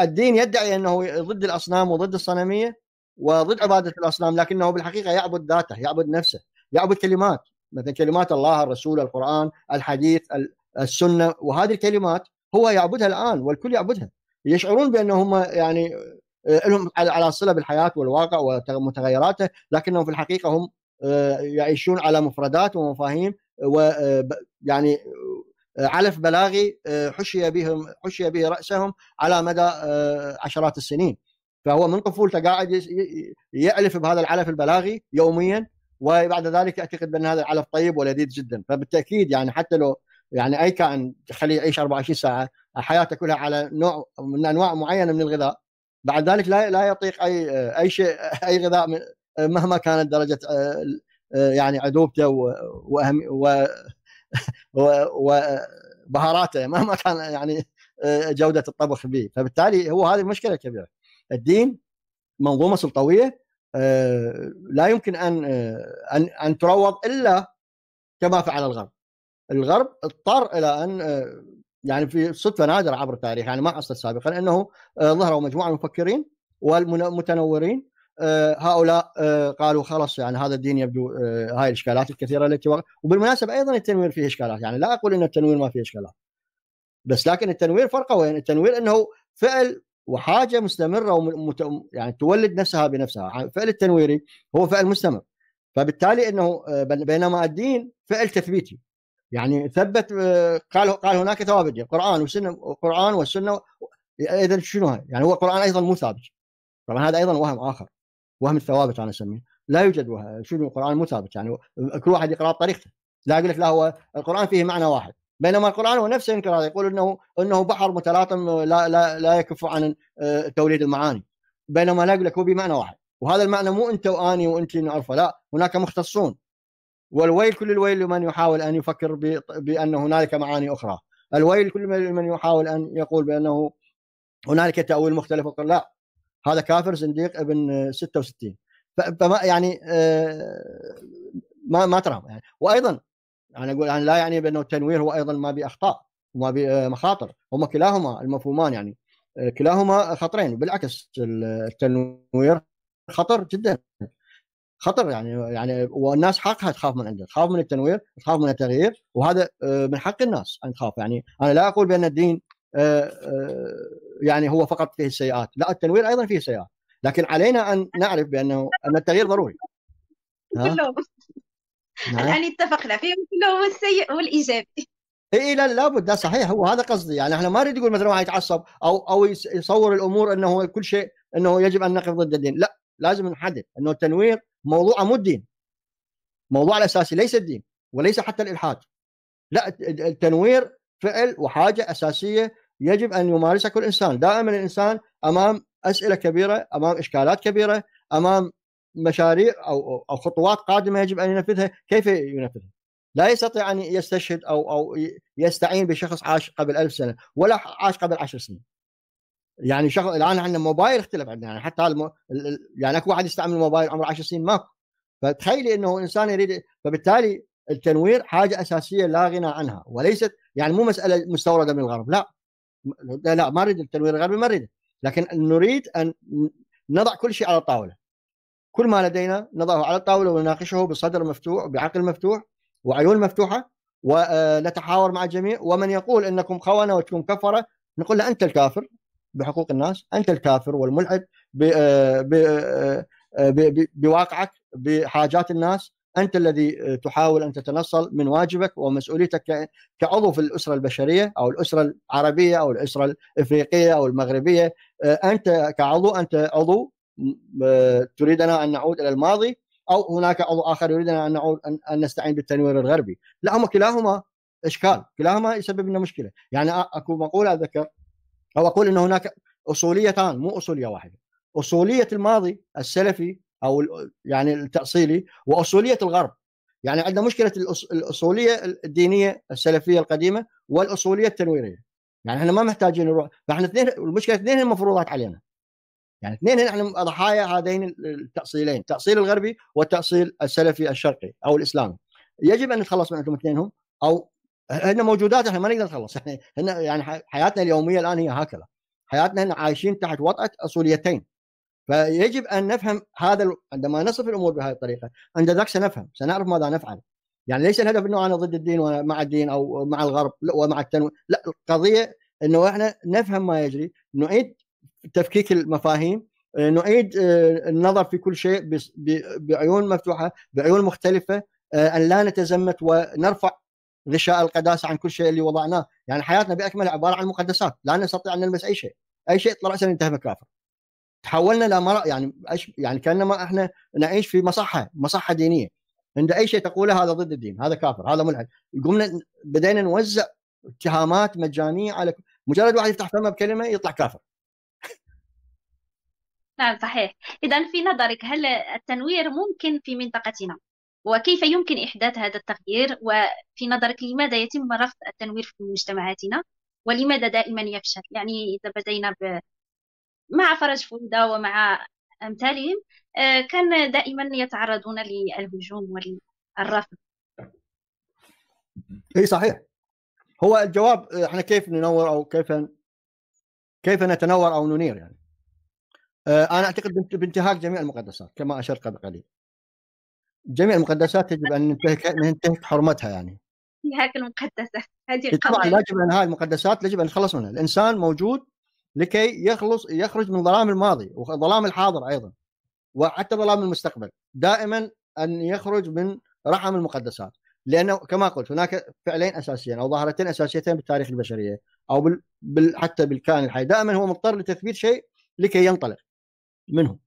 الدين يدعي انه ضد الاصنام وضد الصنميه وضد عباده الاصنام لكنه بالحقيقه يعبد ذاته يعبد نفسه يعبد كلمات مثلا كلمات الله الرسول القران الحديث السنه وهذه الكلمات هو يعبدها الان والكل يعبدها يشعرون بانهم يعني آه، لهم على صله بالحياه والواقع ومتغيراته لكنهم في الحقيقه هم آه، يعيشون على مفردات ومفاهيم ويعني آه، علف بلاغي حشي بهم حشي به راسهم على مدى عشرات السنين فهو من طفولته قاعد يالف بهذا العلف البلاغي يوميا وبعد ذلك يعتقد بان هذا العلف طيب ولذيذ جدا فبالتاكيد يعني حتى لو يعني اي كائن تخليه يعيش 24 ساعه حياته كلها على نوع من انواع معينه من الغذاء بعد ذلك لا لا يطيق اي اي شيء اي غذاء مهما كانت درجه آه، آه، يعني عذوبته واهم وبهاراته مهما كان يعني آه، جوده الطبخ به فبالتالي هو هذه المشكله الكبيره الدين منظومه سلطويه لا يمكن ان ان ان تروض الا كما فعل الغرب الغرب اضطر الى ان آه، يعني في صدفه نادره عبر التاريخ يعني ما حصل سابقا انه آه، ظهروا مجموعه من المفكرين والمتنورين آه، هؤلاء قالوا خلاص يعني هذا الدين يبدو هاي الاشكالات الكثيره التي وبالمناسبه ايضا التنوير فيه اشكالات يعني لا اقول ان التنوير ما فيه اشكالات بس لكن التنوير فرقه وين؟ التنوير انه فعل وحاجه مستمره ومت... يعني تولد نفسها بنفسها، الفعل التنويري هو فعل مستمر فبالتالي انه بينما الدين فعل تثبيتي يعني ثبت آه، قال قال هناك ثوابت قرآن يعني وسنة قرآن والسنة اذا شنو يعني هو القرآن ايضا مو ثابت طبعا هذا ايضا وهم اخر وهم الثوابت انا اسميه لا يوجد وهم شنو القرآن مو ثابت يعني كل واحد يقرأ بطريقته لا يقول لك لا هو القرآن فيه معنى واحد بينما القرآن هو نفسه ينكر هذا يقول انه انه بحر متلاطم لا لا لا يكف عن آه، توليد المعاني بينما لا يقول لك هو بمعنى واحد وهذا المعنى مو انت واني وانت نعرفه لا هناك مختصون والويل كل الويل لمن يحاول ان يفكر بان هنالك معاني اخرى الويل كل من يحاول ان يقول بانه هنالك تاويل مختلف لا هذا كافر زنديق ابن 66 فما يعني آه، ما ما ترى يعني وايضا انا اقول يعني لا يعني بانه التنوير هو ايضا ما باخطاء وما بمخاطر آه، هما كلاهما المفهومان يعني آه، كلاهما خطرين بالعكس التنوير خطر جدا خطر يعني يعني والناس حقها تخاف من عنده تخاف من التنوير تخاف من التغيير وهذا آه، من حق الناس ان تخاف يعني انا لا اقول بان الدين آه، آه، يعني هو فقط فيه السيئات لا التنوير ايضا فيه سيئات لكن علينا ان نعرف بانه ان التغيير ضروري كلهم الان نعم. يعني اتفقنا فيهم كلهم السيء والايجابي اي لا لابد لا صحيح هو هذا قصدي يعني احنا ما نريد نقول مثلا واحد يتعصب او او يصور الامور انه كل شيء انه يجب ان نقف ضد الدين لا لازم نحدد انه التنوير موضوعه مو الدين موضوع الاساسي ليس الدين وليس حتى الالحاد لا التنوير فعل وحاجه اساسيه يجب ان يمارسها كل انسان دائما الانسان امام اسئله كبيره امام اشكالات كبيره امام مشاريع او او خطوات قادمه يجب ان ينفذها كيف ينفذها لا يستطيع ان يستشهد او او يستعين بشخص عاش قبل ألف سنه ولا عاش قبل عشر سنين يعني شغل الان عندنا موبايل اختلف عندنا يعني حتى الم... يعني اكو واحد يستعمل موبايل عمره 10 سنين ماكو فتخيلي انه انسان يريد فبالتالي التنوير حاجه اساسيه لا غنى عنها وليست يعني مو مساله مستورده من الغرب لا لا ما نريد التنوير الغربي ما نريد لكن نريد ان نضع كل شيء على الطاوله كل ما لدينا نضعه على الطاوله ونناقشه بصدر مفتوح بعقل مفتوح وعيون مفتوحه ونتحاور آه، مع الجميع ومن يقول انكم خونه وانتم كفره نقول له انت الكافر بحقوق الناس انت الكافر والملحد آه، آه، آه، بواقعك بحاجات الناس انت الذي تحاول ان تتنصل من واجبك ومسؤوليتك كعضو في الاسره البشريه او الاسره العربيه او الاسره الافريقيه او المغربيه انت كعضو انت عضو تريدنا ان نعود الى الماضي او هناك عضو اخر يريدنا ان نعود ان نستعين بالتنوير الغربي، لا هم كلاهما اشكال، كلاهما يسبب لنا مشكله، يعني اكو مقوله ذكر أو أقول أن هناك أصوليتان مو أصولية واحدة أصولية الماضي السلفي أو يعني التأصيلي وأصولية الغرب يعني عندنا مشكلة الأصولية الدينية السلفية القديمة والأصولية التنويرية يعني احنا ما محتاجين نروح فاحنا اثنين المشكله اثنين مفروضات علينا يعني اثنين احنا ضحايا هذين التاصيلين التاصيل الغربي والتاصيل السلفي الشرقي او الاسلامي يجب ان نتخلص من عندهم اثنينهم او احنا موجودات احنا ما نقدر نخلص احنا يعني حياتنا اليوميه الان هي هكذا حياتنا احنا عايشين تحت وطأة اصوليتين فيجب ان نفهم هذا ال... عندما نصف الامور بهذه الطريقه عند ذاك سنفهم سنعرف ماذا نفعل يعني ليس الهدف انه انا ضد الدين وانا مع الدين او مع الغرب ومع التنوير لا القضيه انه احنا نفهم ما يجري نعيد تفكيك المفاهيم نعيد آه، النظر في كل شيء بعيون مفتوحه بعيون مختلفه آه، ان لا نتزمت ونرفع غشاء القداسه عن كل شيء اللي وضعناه يعني حياتنا بأكملها عبارة عن مقدسات لا نستطيع أن نلمس أي شيء أي شيء طلع سننتهي كافر تحولنا الى لمرأة يعني يعني كانما احنا نعيش في مصحه مصحه دينيه عند اي شيء تقوله هذا ضد الدين هذا كافر هذا ملحد قمنا بدينا نوزع اتهامات مجانيه على مجرد واحد يفتح فمه بكلمه يطلع كافر نعم صحيح اذا في نظرك هل التنوير ممكن في منطقتنا وكيف يمكن إحداث هذا التغيير وفي نظرك لماذا يتم رفض التنوير في مجتمعاتنا ولماذا دائما يفشل يعني إذا بدينا ب... مع فرج فودة ومع أمثالهم آه، كان دائما يتعرضون للهجوم والرفض اي صحيح هو الجواب آه، احنا كيف ننور او كيف كيف نتنور او ننير يعني آه، انا اعتقد بانتهاك جميع المقدسات كما اشرت قبل قليل جميع المقدسات يجب ان ننتهك ننتهك حرمتها يعني انتهاك المقدسات هذه طبعا لا يجب ان هاي المقدسات يجب ان نخلص منها الانسان موجود لكي يخلص يخرج من ظلام الماضي وظلام الحاضر ايضا وحتى ظلام المستقبل دائما ان يخرج من رحم المقدسات لانه كما قلت هناك فعلين اساسيين او ظاهرتين اساسيتين بالتاريخ البشريه او بال... بال... حتى بالكائن الحي دائما هو مضطر لتثبيت شيء لكي ينطلق منه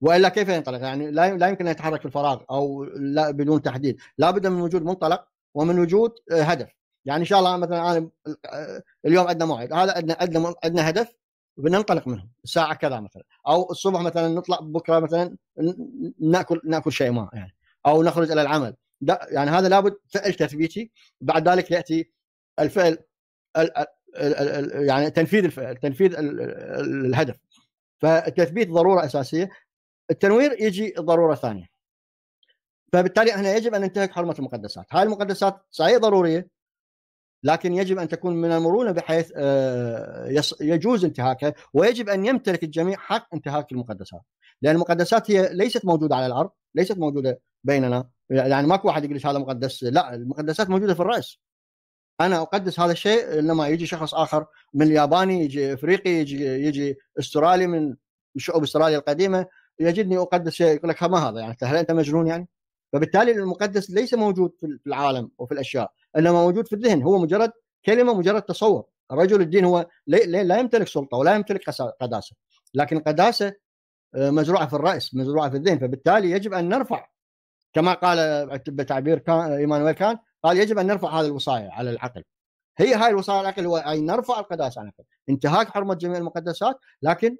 والا كيف ينطلق يعني لا لا يمكن ان يتحرك في الفراغ او لا بدون تحديد لابد من وجود منطلق ومن وجود آه، هدف يعني ان شاء الله مثلا انا آه، اليوم عندنا موعد هذا عندنا عندنا عندنا هدف بننطلق منه الساعه كذا مثلا او الصبح مثلا نطلع بكره مثلا ناكل ناكل شيء ما يعني او نخرج الى العمل يعني هذا لابد فعل تثبيتي بعد ذلك ياتي الفعل يعني تنفيذ الفعل تنفيذ الهدف فالتثبيت ضروره اساسيه التنوير يجي ضروره ثانيه فبالتالي احنا يجب ان ننتهك حرمه المقدسات هاي المقدسات صحيح ضروريه لكن يجب ان تكون من المرونه بحيث آه، يجوز انتهاكها ويجب ان يمتلك الجميع حق انتهاك المقدسات لان المقدسات هي ليست موجوده على الارض ليست موجوده بيننا يعني ماكو واحد يقول هذا مقدس لا المقدسات موجوده في الراس انا اقدس هذا الشيء لما يجي شخص اخر من الياباني يجي افريقي يجي يجي استرالي من شعوب استراليا القديمه يجدني اقدس شيء يقول لك ما هذا يعني هل انت مجنون يعني؟ فبالتالي المقدس ليس موجود في العالم وفي الاشياء انما موجود في الذهن هو مجرد كلمه مجرد تصور رجل الدين هو لا يمتلك سلطه ولا يمتلك قداسه لكن قداسه آه، مزروعه في الراس مزروعه في الذهن فبالتالي يجب ان نرفع كما قال بتعبير كان ايمانويل كان قال يجب ان نرفع هذه الوصايا على العقل هي هاي الوصايا على العقل هو اي نرفع القداسه عن العقل انتهاك حرمه جميع المقدسات لكن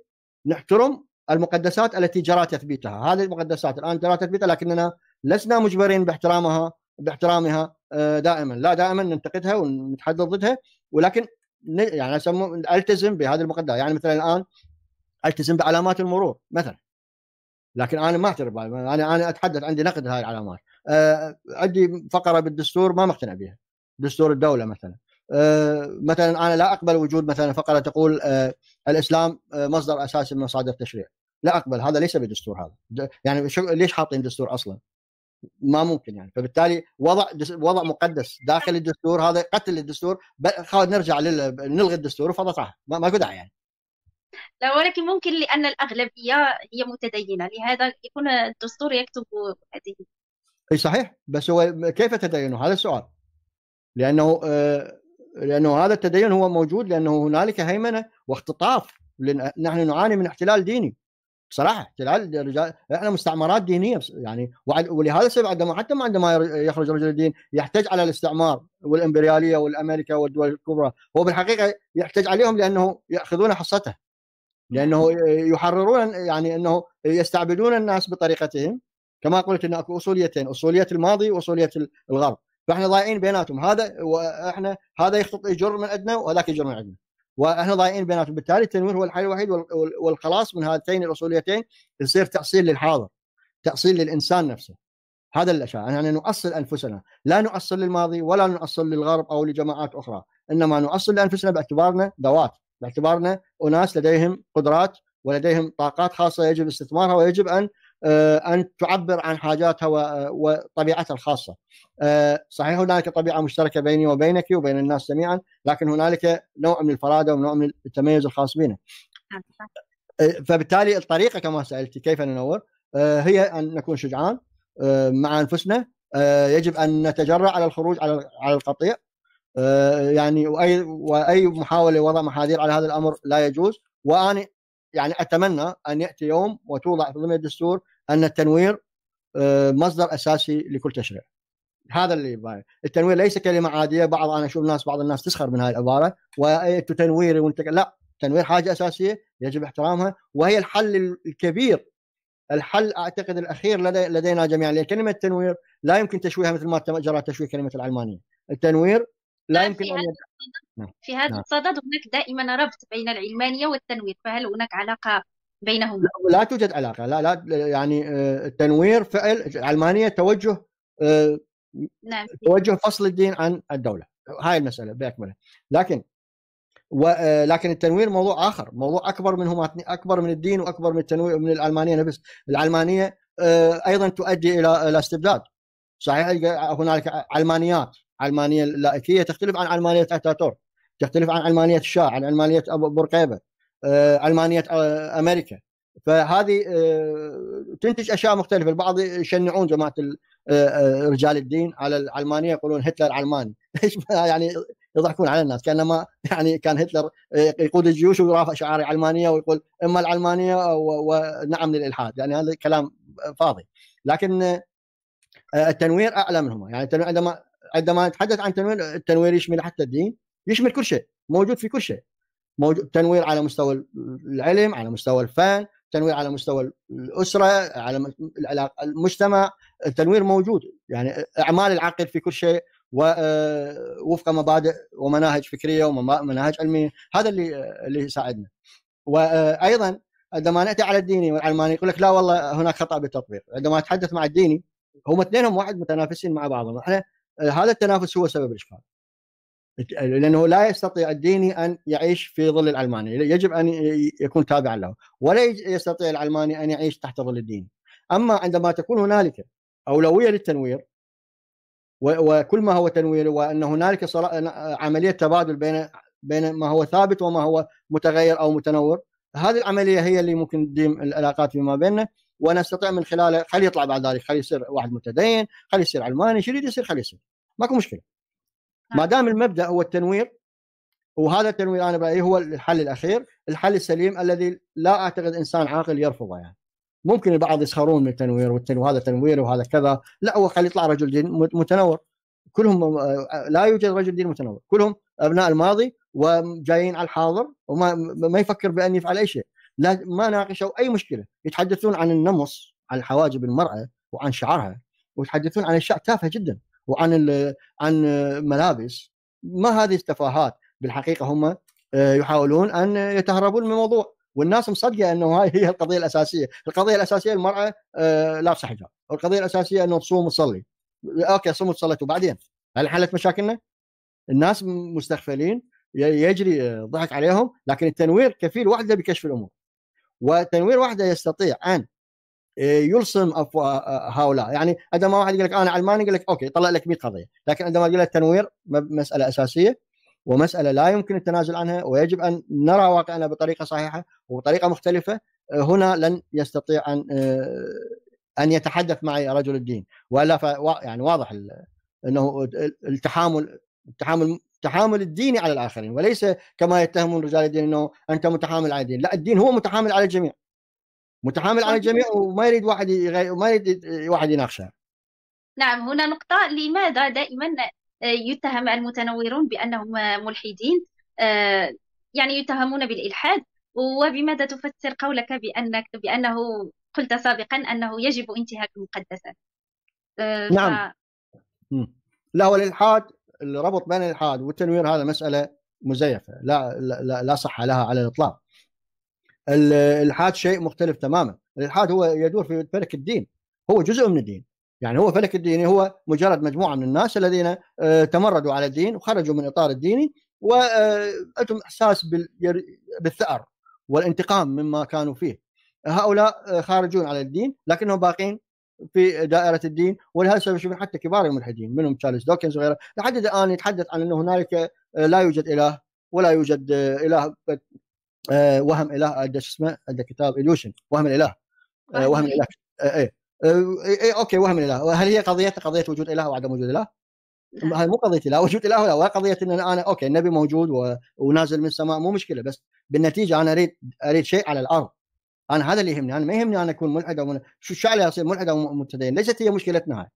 نحترم المقدسات التي جرى تثبيتها هذه المقدسات الان جرى تثبيتها لكننا لسنا مجبرين باحترامها باحترامها آه، دائما لا دائما ننتقدها ونتحدث ضدها ولكن يعني التزم بهذه المقدسات يعني مثلا الان التزم بعلامات المرور مثلا لكن انا ما اعترف انا انا اتحدث عندي نقد هذه العلامات آه، عندي فقره بالدستور ما مقتنع بها دستور الدوله مثلا آه، مثلا انا لا اقبل وجود مثلا فقره تقول الاسلام مصدر اساسي من مصادر التشريع لا اقبل هذا ليس بدستور هذا يعني شو ليش حاطين دستور اصلا ما ممكن يعني فبالتالي وضع وضع مقدس داخل الدستور هذا قتل للدستور نرجع لل... نلغي الدستور وفضحها ما ماكو يعني لا ولكن ممكن لان الاغلبيه هي متدينه لهذا يكون الدستور يكتب هذه اي صحيح بس هو كيف تدينه هذا السؤال لانه آه، لانه هذا التدين هو موجود لانه هنالك هيمنه واختطاف نحن نعاني من احتلال ديني بصراحه تلعب رجال احنا مستعمرات دينيه يعني ولهذا السبب عندما حتى ما عندما يخرج رجل الدين يحتاج على الاستعمار والامبرياليه والامريكا والدول الكبرى هو بالحقيقه يحتاج عليهم لانه ياخذون حصته لانه يحررون يعني انه يستعبدون الناس بطريقتهم كما قلت ان اكو اصوليتين اصوليه الماضي واصوليه الغرب فاحنا ضايعين بيناتهم هذا واحنا هذا يخطط يجر من عندنا وهذاك يجر من عندنا واحنا ضايعين بيناتهم بالتالي التنوير هو الحل الوحيد والخلاص من هاتين الاصوليتين يصير تاصيل للحاضر تاصيل للانسان نفسه هذا الاشياء يعني نؤصل انفسنا لا نؤصل للماضي ولا نؤصل للغرب او لجماعات اخرى انما نؤصل لانفسنا باعتبارنا ذوات باعتبارنا اناس لديهم قدرات ولديهم طاقات خاصه يجب استثمارها ويجب ان آه، ان تعبر عن حاجاتها وطبيعتها الخاصه. آه، صحيح هنالك طبيعه مشتركه بيني وبينك وبين الناس جميعا، لكن هنالك نوع من الفراده ونوع من التميز الخاص بنا. آه، فبالتالي الطريقه كما سالتي كيف ننور هي ان نكون شجعان مع انفسنا يجب ان نتجرأ على الخروج على على القطيع يعني واي واي محاوله وضع محاذير على هذا الامر لا يجوز واني يعني اتمنى ان ياتي يوم وتوضع في ضمن الدستور ان التنوير آه، مصدر اساسي لكل تشريع. هذا اللي باين. التنوير ليس كلمه عاديه بعض انا اشوف ناس بعض الناس تسخر من هاي العباره وانت وانت لا التنوير حاجه اساسيه يجب احترامها وهي الحل الكبير الحل اعتقد الاخير لدي لدينا جميعا لان كلمه التنوير لا يمكن تشويهها مثل ما جرى تشويه كلمه العلمانيه التنوير لا يمكن ان نعم. في هذا نعم. الصدد هناك دائما ربط بين العلمانية والتنوير فهل هناك علاقة بينهما؟ لا توجد علاقة لا لا يعني آه، التنوير فعل العلمانيه توجه آه، نعم. توجه فصل الدين عن الدولة هاي المسألة بأكملها لكن ولكن آه، التنوير موضوع اخر موضوع اكبر منهما اكبر من الدين واكبر من التنوير من العلمانيه نفس العلمانيه ايضا تؤدي الى الى استبداد صحيح هنالك علمانيات علمانيه اللائكيه تختلف عن علمانيه اتاتورك تختلف عن علمانيه الشاه عن علمانيه ابو برقيبه علمانيه آه، آه، امريكا فهذه آه، تنتج اشياء مختلفه البعض يشنعون جماعه رجال الدين على العلمانيه يقولون هتلر علماني يعني يضحكون على الناس كانما يعني كان هتلر يقود الجيوش ويرافع شعار العلمانيه ويقول اما العلمانيه ونعم للالحاد يعني هذا كلام فاضي لكن التنوير اعلى منهما يعني التنوير عندما عندما نتحدث عن تنوير التنوير يشمل حتى الدين يشمل كل شيء موجود في كل شيء موجود تنوير على مستوى العلم على مستوى الفن تنوير على مستوى الاسره على المجتمع التنوير موجود يعني اعمال العقل في كل شيء ووفق آه، مبادئ ومناهج فكريه ومناهج علميه هذا اللي اللي يساعدنا وايضا آه، عندما ناتي على الديني والعلماني يقول لك لا والله هناك خطا بالتطبيق عندما اتحدث مع الديني هم اثنينهم واحد متنافسين مع بعضهم احنا هذا التنافس هو سبب الاشكال لانه لا يستطيع الديني ان يعيش في ظل العلماني يجب ان يكون تابعا له ولا يستطيع العلماني ان يعيش تحت ظل الدين اما عندما تكون هنالك اولويه للتنوير وكل ما هو تنوير وان هنالك عمليه تبادل بين بين ما هو ثابت وما هو متغير او متنور هذه العمليه هي اللي ممكن تديم العلاقات فيما بيننا وانا استطيع من خلاله خليه يطلع بعد ذلك خليه يصير واحد متدين خليه يصير علماني شو يريد يصير خليه يصير ماكو مشكله آه. ما دام المبدا هو التنوير وهذا التنوير انا برايي هو الحل الاخير الحل السليم الذي لا اعتقد انسان عاقل يرفضه يعني ممكن البعض يسخرون من التنوير وهذا تنوير وهذا كذا لا هو خلي يطلع رجل دين متنور كلهم لا يوجد رجل دين متنور كلهم ابناء الماضي وجايين على الحاضر وما ما يفكر بان يفعل اي شيء لا ما ناقشوا اي مشكله يتحدثون عن النمص عن حواجب المراه وعن شعرها ويتحدثون عن اشياء تافهه جدا وعن عن ملابس ما هذه التفاهات بالحقيقه هم آه، يحاولون ان يتهربون من الموضوع والناس مصدقه انه هاي هي القضيه الاساسيه، القضيه الاساسيه المراه آه، لابسه حجاب، القضيه الاساسيه انه تصوم وتصلي. اوكي صوم وتصلي وبعدين طيب، هل حلت مشاكلنا؟ الناس مستغفلين يجري آه، ضحك عليهم لكن التنوير كفيل وحده بكشف الامور. وتنوير وحده يستطيع ان آه، يلصم افواه آه، هؤلاء يعني عندما واحد يقول لك انا علماني يقول لك اوكي طلع لك 100 قضيه لكن عندما يقول لك تنوير مساله اساسيه ومساله لا يمكن التنازل عنها ويجب ان نرى واقعنا بطريقه صحيحه وبطريقه مختلفه آه، هنا لن يستطيع ان ان يتحدث معي رجل الدين والا يعني واضح انه التحامل التحامل التحامل الديني على الاخرين وليس كما يتهمون رجال الدين انه انت متحامل على الدين، لا الدين هو متحامل على الجميع. متحامل على الجميع وما يريد واحد يغير وما يريد واحد يناقشه. نعم هنا نقطة لماذا دائما آه، يتهم المتنورون بأنهم ملحدين آه، يعني يتهمون بالإلحاد وبماذا تفسر قولك بأنك بأنه قلت سابقا أنه يجب انتهاك المقدسات آه، نعم ف... لا هو الإلحاد الربط بين الالحاد والتنوير هذا مساله مزيفه لا لا, لا صحه لها على الاطلاق الالحاد شيء مختلف تماما الالحاد هو يدور في فلك الدين هو جزء من الدين يعني هو فلك الديني هو مجرد مجموعه من الناس الذين آه، تمردوا على الدين وخرجوا من اطار الديني وعندهم آه، احساس بالثأر والانتقام مما كانوا فيه هؤلاء آه، خارجون على الدين لكنهم باقين في دائره الدين ولهذا السبب حتى كبار الملحدين منهم تشارلز دوكنز وغيره لحد الان يتحدث عن انه هنالك آه، لا يوجد اله ولا يوجد آه، اله آه، وهم اله عنده شو اسمه عنده كتاب اليوشن وهم الاله وهم الاله اي إيه، إيه، اوكي وهم الاله هل هي قضيتها قضيه وجود اله وعدم وجود اله؟ هاي مو قضيه لا وجود اله ولا قضيه ان انا اوكي النبي موجود ونازل من السماء مو مشكله بس بالنتيجه انا اريد اريد شيء على الارض انا هذا اللي يهمني انا ما يهمني انا اكون ملحد او من... شو شعلي اصير ملحد او متدين ليست هي مشكلتنا هاي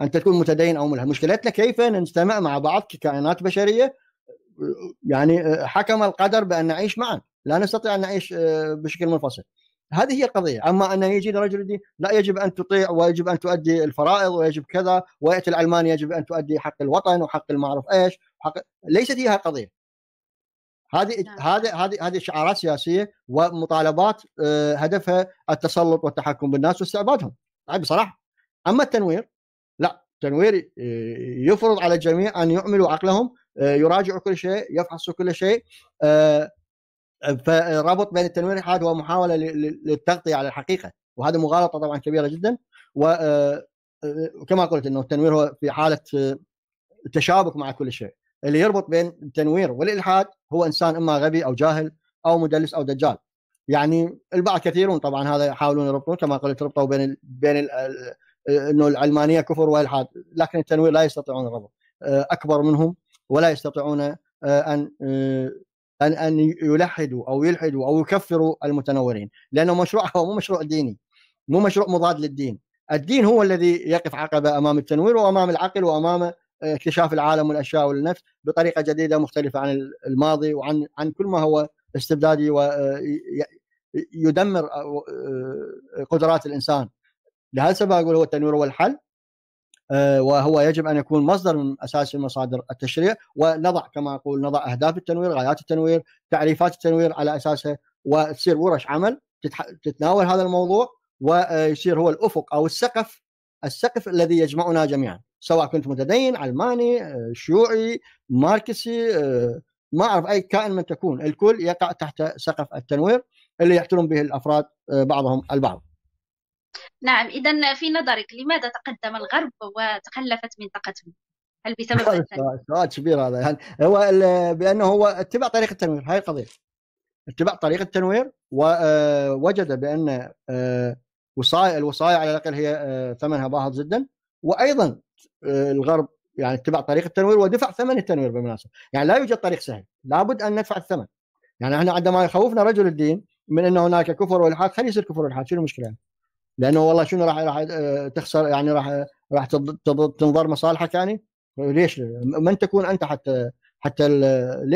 انت تكون متدين او ملحد مشكلتنا كيف نجتمع مع بعض ككائنات بشريه يعني حكم القدر بان نعيش معا لا نستطيع ان نعيش آه، بشكل منفصل هذه هي القضيه اما ان يجي رجل دين لا يجب ان تطيع ويجب ان تؤدي الفرائض ويجب كذا وياتي العلماني يجب ان تؤدي حق الوطن وحق المعرف ايش حق... ليست هي القضيه هذه نعم. هذه هذه هذه شعارات سياسيه ومطالبات آه، هدفها التسلط والتحكم بالناس واستعبادهم طيب، بصراحه اما التنوير لا التنوير آه، يفرض على الجميع ان يعملوا عقلهم آه، يراجعوا كل شيء يفحصوا كل شيء فالربط بين التنوير الحاد هو محاوله للتغطيه على الحقيقه وهذا مغالطه طبعا كبيره جدا وكما قلت انه التنوير هو في حاله تشابك مع كل شيء اللي يربط بين التنوير والالحاد هو انسان اما غبي او جاهل او مدلس او دجال يعني البعض كثيرون طبعا هذا يحاولون يربطون كما قلت ربطوا بين الـ بين الـ انه العلمانيه كفر والحاد لكن التنوير لا يستطيعون الربط آه، اكبر منهم ولا يستطيعون آه، ان آه، ان ان يلحدوا او يلحدوا او يكفروا المتنورين لانه مشروعه هو مو مشروع ديني مو مشروع مضاد للدين الدين هو الذي يقف عقبه امام التنوير وامام العقل وامام اكتشاف العالم والاشياء والنفس بطريقه جديده مختلفه عن الماضي وعن عن كل ما هو استبدادي ويدمر آه، آه، آه، قدرات الانسان لهذا السبب اقول هو التنوير هو الحل وهو يجب ان يكون مصدر من اساس مصادر التشريع ونضع كما اقول نضع اهداف التنوير، غايات التنوير، تعريفات التنوير على اساسها وتصير ورش عمل تتناول هذا الموضوع ويصير هو الافق او السقف السقف الذي يجمعنا جميعا. سواء كنت متدين علماني آه، شيوعي ماركسي آه، ما اعرف اي كائن من تكون الكل يقع تحت سقف التنوير اللي يحترم به الافراد آه، بعضهم البعض نعم اذا في نظرك لماذا تقدم الغرب وتخلفت منطقته هل بسبب سؤال كبير هذا يعني هو بانه هو اتبع طريقه التنوير هاي القضيه اتبع طريقه التنوير ووجد بان وصايا الوصايا على الاقل هي ثمنها باهظ جدا وايضا آه، الغرب يعني اتبع طريق التنوير ودفع ثمن التنوير بالمناسبه يعني لا يوجد طريق سهل لابد ان ندفع الثمن يعني احنا عندما يخوفنا رجل الدين من ان هناك كفر والحاد خليه يصير كفر والحاد شنو المشكله يعني؟ لانه والله شنو راح راح آه، تخسر يعني راح راح تنظر مصالحك يعني ليش من تكون انت حتى حتى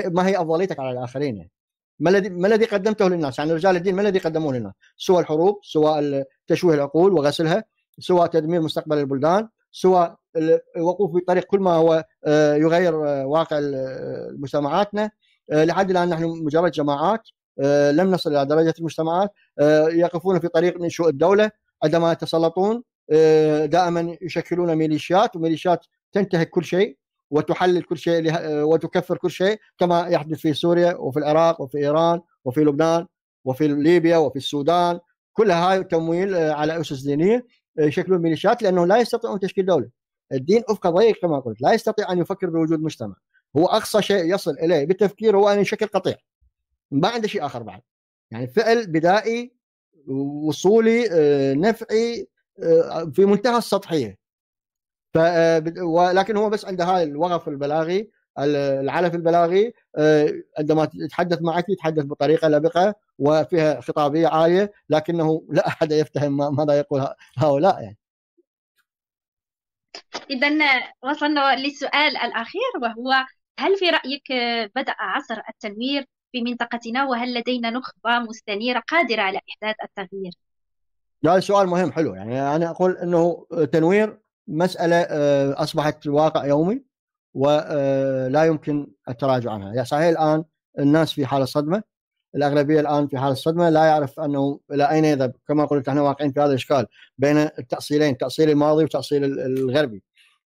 ما هي افضليتك على الاخرين يعني ما الذي ما الذي قدمته للناس يعني رجال الدين ما الذي قدموه للناس سوى الحروب سوى تشويه العقول وغسلها سوى تدمير مستقبل البلدان سوى الوقوف بطريق كل ما هو آه، يغير آه، واقع مجتمعاتنا آه، لحد الان نحن مجرد جماعات لم نصل الى درجه المجتمعات يقفون في طريق انشاء الدوله عندما يتسلطون دائما يشكلون ميليشيات وميليشيات تنتهك كل شيء وتحلل كل شيء وتكفر كل شيء كما يحدث في سوريا وفي العراق وفي ايران وفي لبنان وفي ليبيا وفي السودان كل هاي تمويل على اسس دينيه يشكلون ميليشيات لانه لا يستطيعون تشكيل دوله. الدين افقه ضيق كما قلت، لا يستطيع ان يفكر بوجود مجتمع، هو اقصى شيء يصل اليه بالتفكير هو ان يشكل قطيع. ما عنده شيء اخر بعد. يعني فعل بدائي وصولي آه، نفعي آه، في منتهى السطحيه. ف آه، ولكن هو بس عنده هاي الوغف البلاغي العلف البلاغي عندما يتحدث معك يتحدث بطريقه لبقه وفيها خطابيه عاليه لكنه لا احد يفتهم ماذا يقول هؤلاء يعني اذا وصلنا للسؤال الاخير وهو هل في رايك بدا عصر التنوير في منطقتنا وهل لدينا نخبه مستنيره قادره على احداث التغيير؟ هذا سؤال مهم حلو يعني انا اقول انه تنوير مساله آه، اصبحت واقع يومي ولا آه، يمكن التراجع عنها، يعني صحيح الان الناس في حاله صدمه الاغلبيه الان في حاله صدمه لا يعرف انه الى اين يذهب كما قلت احنا واقعين في هذا الاشكال بين التاصيلين تاصيل الماضي وتاصيل الغربي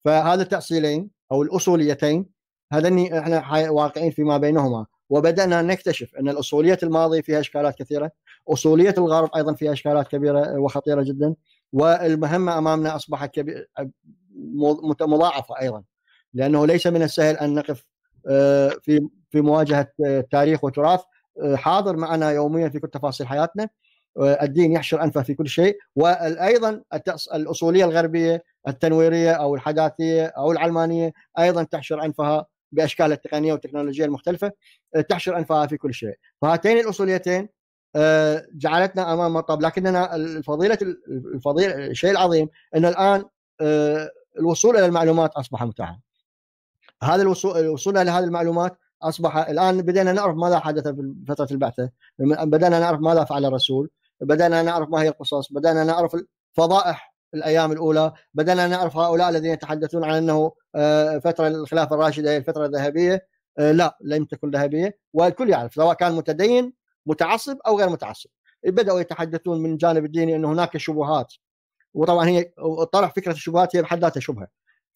فهذا التاصيلين او الاصوليتين هذني احنا واقعين فيما بينهما وبدانا نكتشف ان الاصوليه الماضي فيها اشكالات كثيره اصوليه الغرب ايضا فيها اشكالات كبيره وخطيره جدا والمهمه امامنا اصبحت كبير مضاعفه ايضا لانه ليس من السهل ان نقف آه، في في مواجهه آه، تاريخ وتراث آه، حاضر معنا يوميا في كل تفاصيل حياتنا آه، الدين يحشر انفه في كل شيء وايضا الاصوليه الغربيه التنويريه او الحداثيه او العلمانيه ايضا تحشر انفها باشكالها التقنيه والتكنولوجيه المختلفه آه، تحشر انفها في كل شيء فهاتين الاصوليتين جعلتنا امام مطب لكننا الفضيله الفضيله الشيء العظيم ان الان الوصول الى المعلومات اصبح متاحا هذا الوصول الوصول الى هذه المعلومات اصبح الان بدينا نعرف ماذا حدث في فتره البعثه بدانا نعرف ماذا فعل الرسول بدانا نعرف ما هي القصص بدانا نعرف فضائح الايام الاولى بدانا نعرف هؤلاء الذين يتحدثون عن انه آه، فتره الخلافه الراشده هي الفتره الذهبيه آه، لا لم تكن ذهبيه والكل يعرف سواء كان متدين متعصب او غير متعصب بداوا يتحدثون من الجانب الديني انه هناك شبهات وطبعا هي طرح فكره الشبهات هي بحد ذاتها شبهه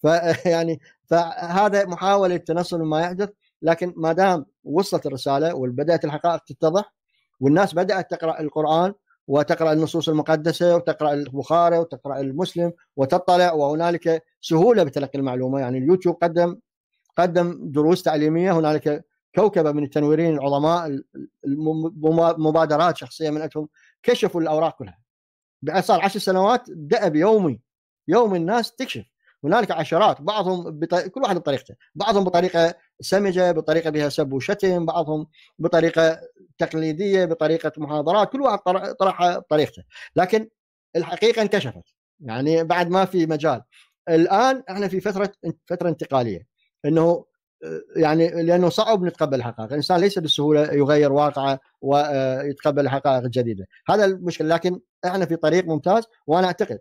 فيعني فهذا محاوله تنصل ما يحدث لكن ما دام وصلت الرساله وبدات الحقائق تتضح والناس بدات تقرا القران وتقرا النصوص المقدسه وتقرا البخاري وتقرا المسلم وتطلع وهنالك سهوله بتلقي المعلومه يعني اليوتيوب قدم قدم دروس تعليميه هنالك كوكبه من التنويرين العظماء مبادرات شخصيه من عندهم كشفوا الاوراق كلها صار عشر سنوات دأب يومي يوم الناس تكشف هنالك عشرات بعضهم بط... كل واحد بطريقته بعضهم بطريقه سمجه بطريقه بها سب وشتم بعضهم بطريقه تقليديه بطريقه محاضرات كل واحد طرحها بطريقته لكن الحقيقه انكشفت يعني بعد ما في مجال الان احنا في فتره فتره انتقاليه انه يعني لانه صعب نتقبل الحقائق، الانسان ليس بالسهوله يغير واقعه ويتقبل آه، الحقائق الجديده، هذا المشكله لكن احنا في طريق ممتاز وانا اعتقد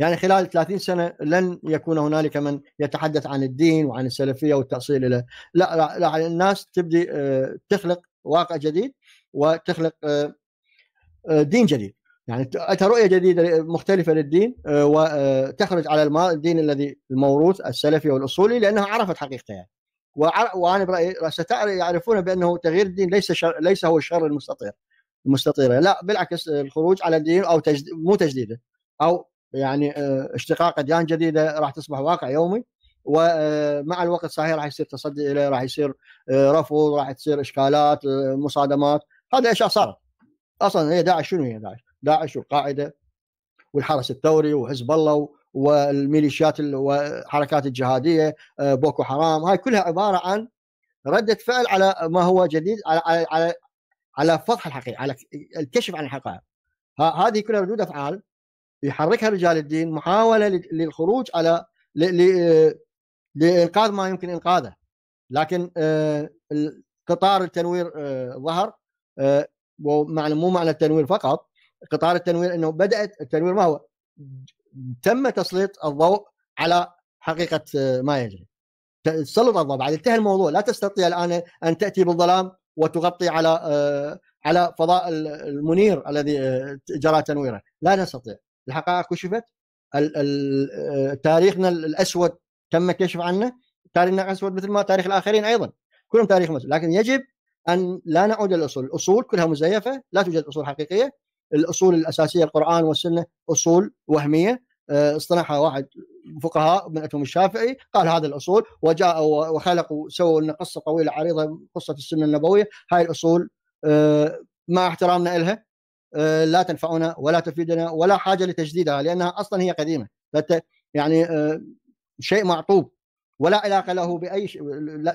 يعني خلال 30 سنه لن يكون هنالك من يتحدث عن الدين وعن السلفيه والتاصيل الى لا, لا, لا الناس تبدي آه، تخلق واقع جديد وتخلق آه، آه، دين جديد يعني اتى رؤيه جديده مختلفه للدين وتخرج على الدين الذي الموروث السلفي والاصولي لانها عرفت حقيقته يعني وانا برايي ستعرفون بانه تغيير الدين ليس شر ليس هو الشر المستطير المستطيره لا بالعكس الخروج على الدين او تجد... مو تجديده او يعني آه، اشتقاق اديان جديده راح تصبح واقع يومي ومع آه، الوقت صحيح راح يصير تصدي اليه راح يصير آه، رفض راح تصير اشكالات مصادمات هذا اشياء صارت اصلا هي داعش شنو هي داعش؟ داعش والقاعده والحرس الثوري وحزب الله والميليشيات والحركات الجهاديه بوكو حرام هاي كلها عباره عن رده فعل على ما هو جديد على على على, على فضح الحقيقه على الكشف عن الحقائق هذه كلها ردود افعال يحركها رجال الدين محاوله للخروج على آه، لانقاذ ما يمكن انقاذه لكن آه، قطار التنوير آه، ظهر ومعنى مو معنى التنوير فقط قطار التنوير انه بدات التنوير ما هو تم تسليط الضوء على حقيقه ما يجري تسلط الضوء بعد انتهى الموضوع لا تستطيع الان ان تاتي بالظلام وتغطي على على فضاء المنير الذي جرى تنويره لا نستطيع الحقائق كشفت آه، تاريخنا الاسود تم الكشف عنه تاريخنا الاسود مثل ما تاريخ الاخرين ايضا كلهم تاريخ مسؤول لكن يجب ان لا نعود للاصول الاصول كلها مزيفه لا توجد اصول حقيقيه الاصول الاساسيه القران والسنه اصول وهميه آه، اصطنعها واحد فقهاء من اتهم الشافعي قال هذا الاصول وجاء وخلقوا سووا لنا قصه طويله عريضه قصه السنه النبويه هاي الاصول آه، مع احترامنا لها آه، لا تنفعنا ولا تفيدنا ولا حاجه لتجديدها لانها اصلا هي قديمه يعني آه، شيء معطوب ولا علاقه له باي ش...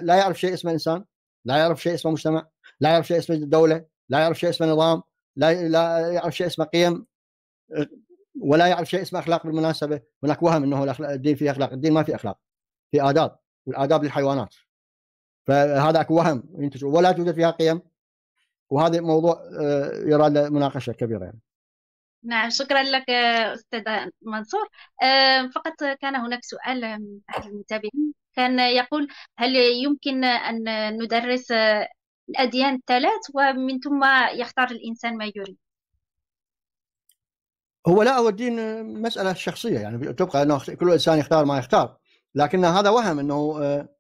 لا يعرف شيء اسمه انسان لا يعرف شيء اسمه مجتمع لا يعرف شيء اسمه دوله لا يعرف شيء اسمه نظام لا لا يعرف شيء اسمه قيم آه، ولا يعرف شيء اسمه اخلاق بالمناسبه هناك وهم انه الدين فيه اخلاق الدين ما فيه اخلاق في اداب والاداب للحيوانات فهذا اكو وهم ينتج ولا توجد فيها قيم وهذا موضوع آه، يرى له مناقشه كبيره يعني. نعم شكرا لك استاذ منصور آه، فقط كان هناك سؤال من احد المتابعين كان يقول هل يمكن ان ندرس الاديان الثلاث ومن ثم يختار الانسان ما يريد هو لا هو الدين مساله شخصيه يعني تبقى انه كل انسان يختار ما يختار لكن هذا وهم انه آه،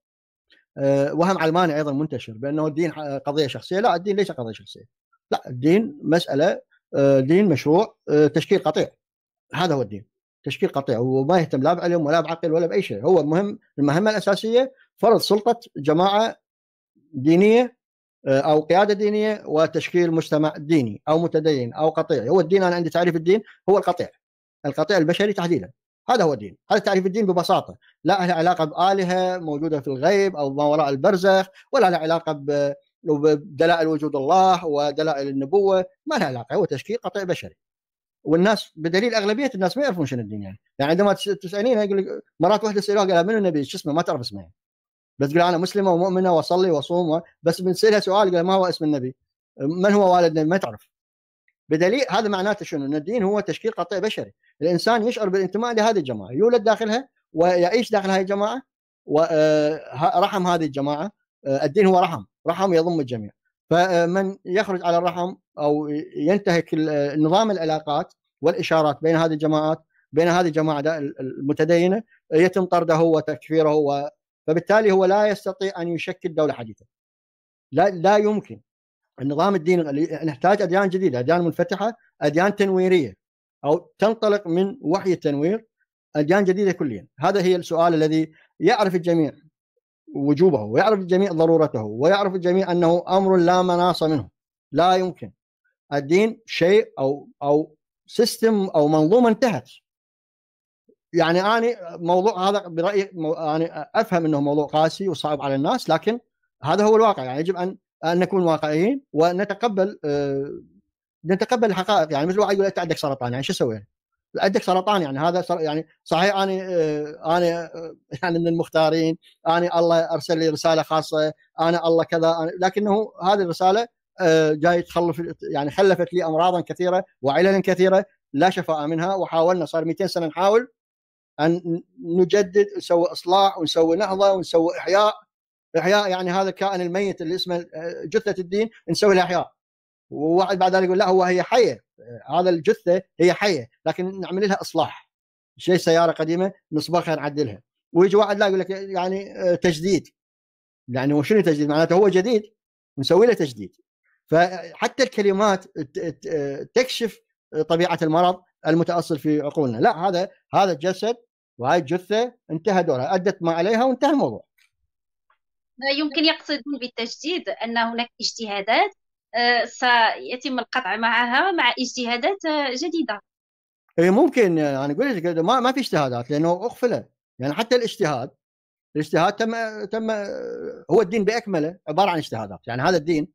آه، وهم علماني ايضا منتشر بانه الدين قضيه شخصيه لا الدين ليس قضيه شخصيه لا الدين مساله آه، دين مشروع آه، تشكيل قطيع هذا هو الدين تشكيل قطيع وما يهتم لا بعلم ولا بعقل ولا باي شيء هو المهم المهمه الاساسيه فرض سلطه جماعه دينيه او قياده دينيه وتشكيل مجتمع ديني او متدين او قطيع هو الدين انا عندي تعريف الدين هو القطيع القطيع البشري تحديدا هذا هو الدين هذا تعريف الدين ببساطه لا له علاقه بالهه موجوده في الغيب او ما وراء البرزخ ولا له علاقه ب بدلائل وجود الله ودلائل النبوه ما لها علاقه هو تشكيل قطع بشري والناس بدليل اغلبيه الناس ما يعرفون شنو الدين يعني يعني عندما تسالينها يقول لك مرات واحده سالوها قالها من النبي شو اسمه ما تعرف اسمه يعني. بس تقول انا مسلمه ومؤمنه واصلي واصوم بس بنسالها سؤال قال ما هو اسم النبي؟ من هو والد النبي؟ ما تعرف بدليل هذا معناته شنو؟ ان الدين هو تشكيل قطيع بشري، الانسان يشعر بالانتماء لهذه الجماعه، يولد داخلها ويعيش داخل هذه الجماعه ورحم آه، هذه الجماعه، آه، الدين هو رحم، رحم يضم الجميع. فمن آه، يخرج على الرحم او ينتهك نظام العلاقات والاشارات بين هذه الجماعات بين هذه الجماعه المتدينه يتم طرده وتكفيره و... فبالتالي هو لا يستطيع ان يشكل دوله حديثه. لا لا يمكن النظام الديني نحتاج اديان جديده، اديان منفتحه، اديان تنويريه او تنطلق من وحي التنوير اديان جديده كليا، هذا هي السؤال الذي يعرف الجميع وجوبه ويعرف الجميع ضرورته ويعرف الجميع انه امر لا مناص منه لا يمكن الدين شيء او او سيستم او منظومه انتهت يعني انا موضوع هذا برايي انا يعني افهم انه موضوع قاسي وصعب على الناس لكن هذا هو الواقع يعني يجب ان ان نكون واقعيين ونتقبل آه، نتقبل الحقائق يعني مثل واحد يقول انت عندك سرطان يعني شو اسوي؟ عندك سرطان يعني هذا سر يعني صحيح انا آه، انا آه، يعني من المختارين انا الله ارسل لي رساله خاصه انا الله كذا أنا لكنه هذه الرساله جاي تخلف يعني خلفت لي امراضا كثيره وعلل كثيره لا شفاء منها وحاولنا صار 200 سنه نحاول ان نجدد نسوي اصلاح ونسوي نهضه ونسوي احياء احياء يعني هذا الكائن الميت اللي اسمه آه، جثه الدين نسوي له احياء وواحد بعد ذلك يقول لا هو هي حيه هذا الجثه هي حيه لكن نعمل لها اصلاح شيء سياره قديمه نصبغها نعدلها ويجي واحد لا يقول لك يعني آه، تجديد يعني هو شنو تجديد معناته هو جديد نسوي له تجديد فحتى الكلمات آه، تكشف طبيعه المرض المتاصل في عقولنا لا هذا هذا الجسد وهي الجثه انتهى دورها ادت ما عليها وانتهى الموضوع يمكن يقصدون بالتجديد أن هناك اجتهادات آه، سيتم القطع معها مع اجتهادات آه، جديدة اي ممكن يعني اقول لك ما ما في اجتهادات لانه اغفله يعني حتى الاجتهاد الاجتهاد تم تم هو الدين باكمله عباره عن اجتهادات يعني هذا الدين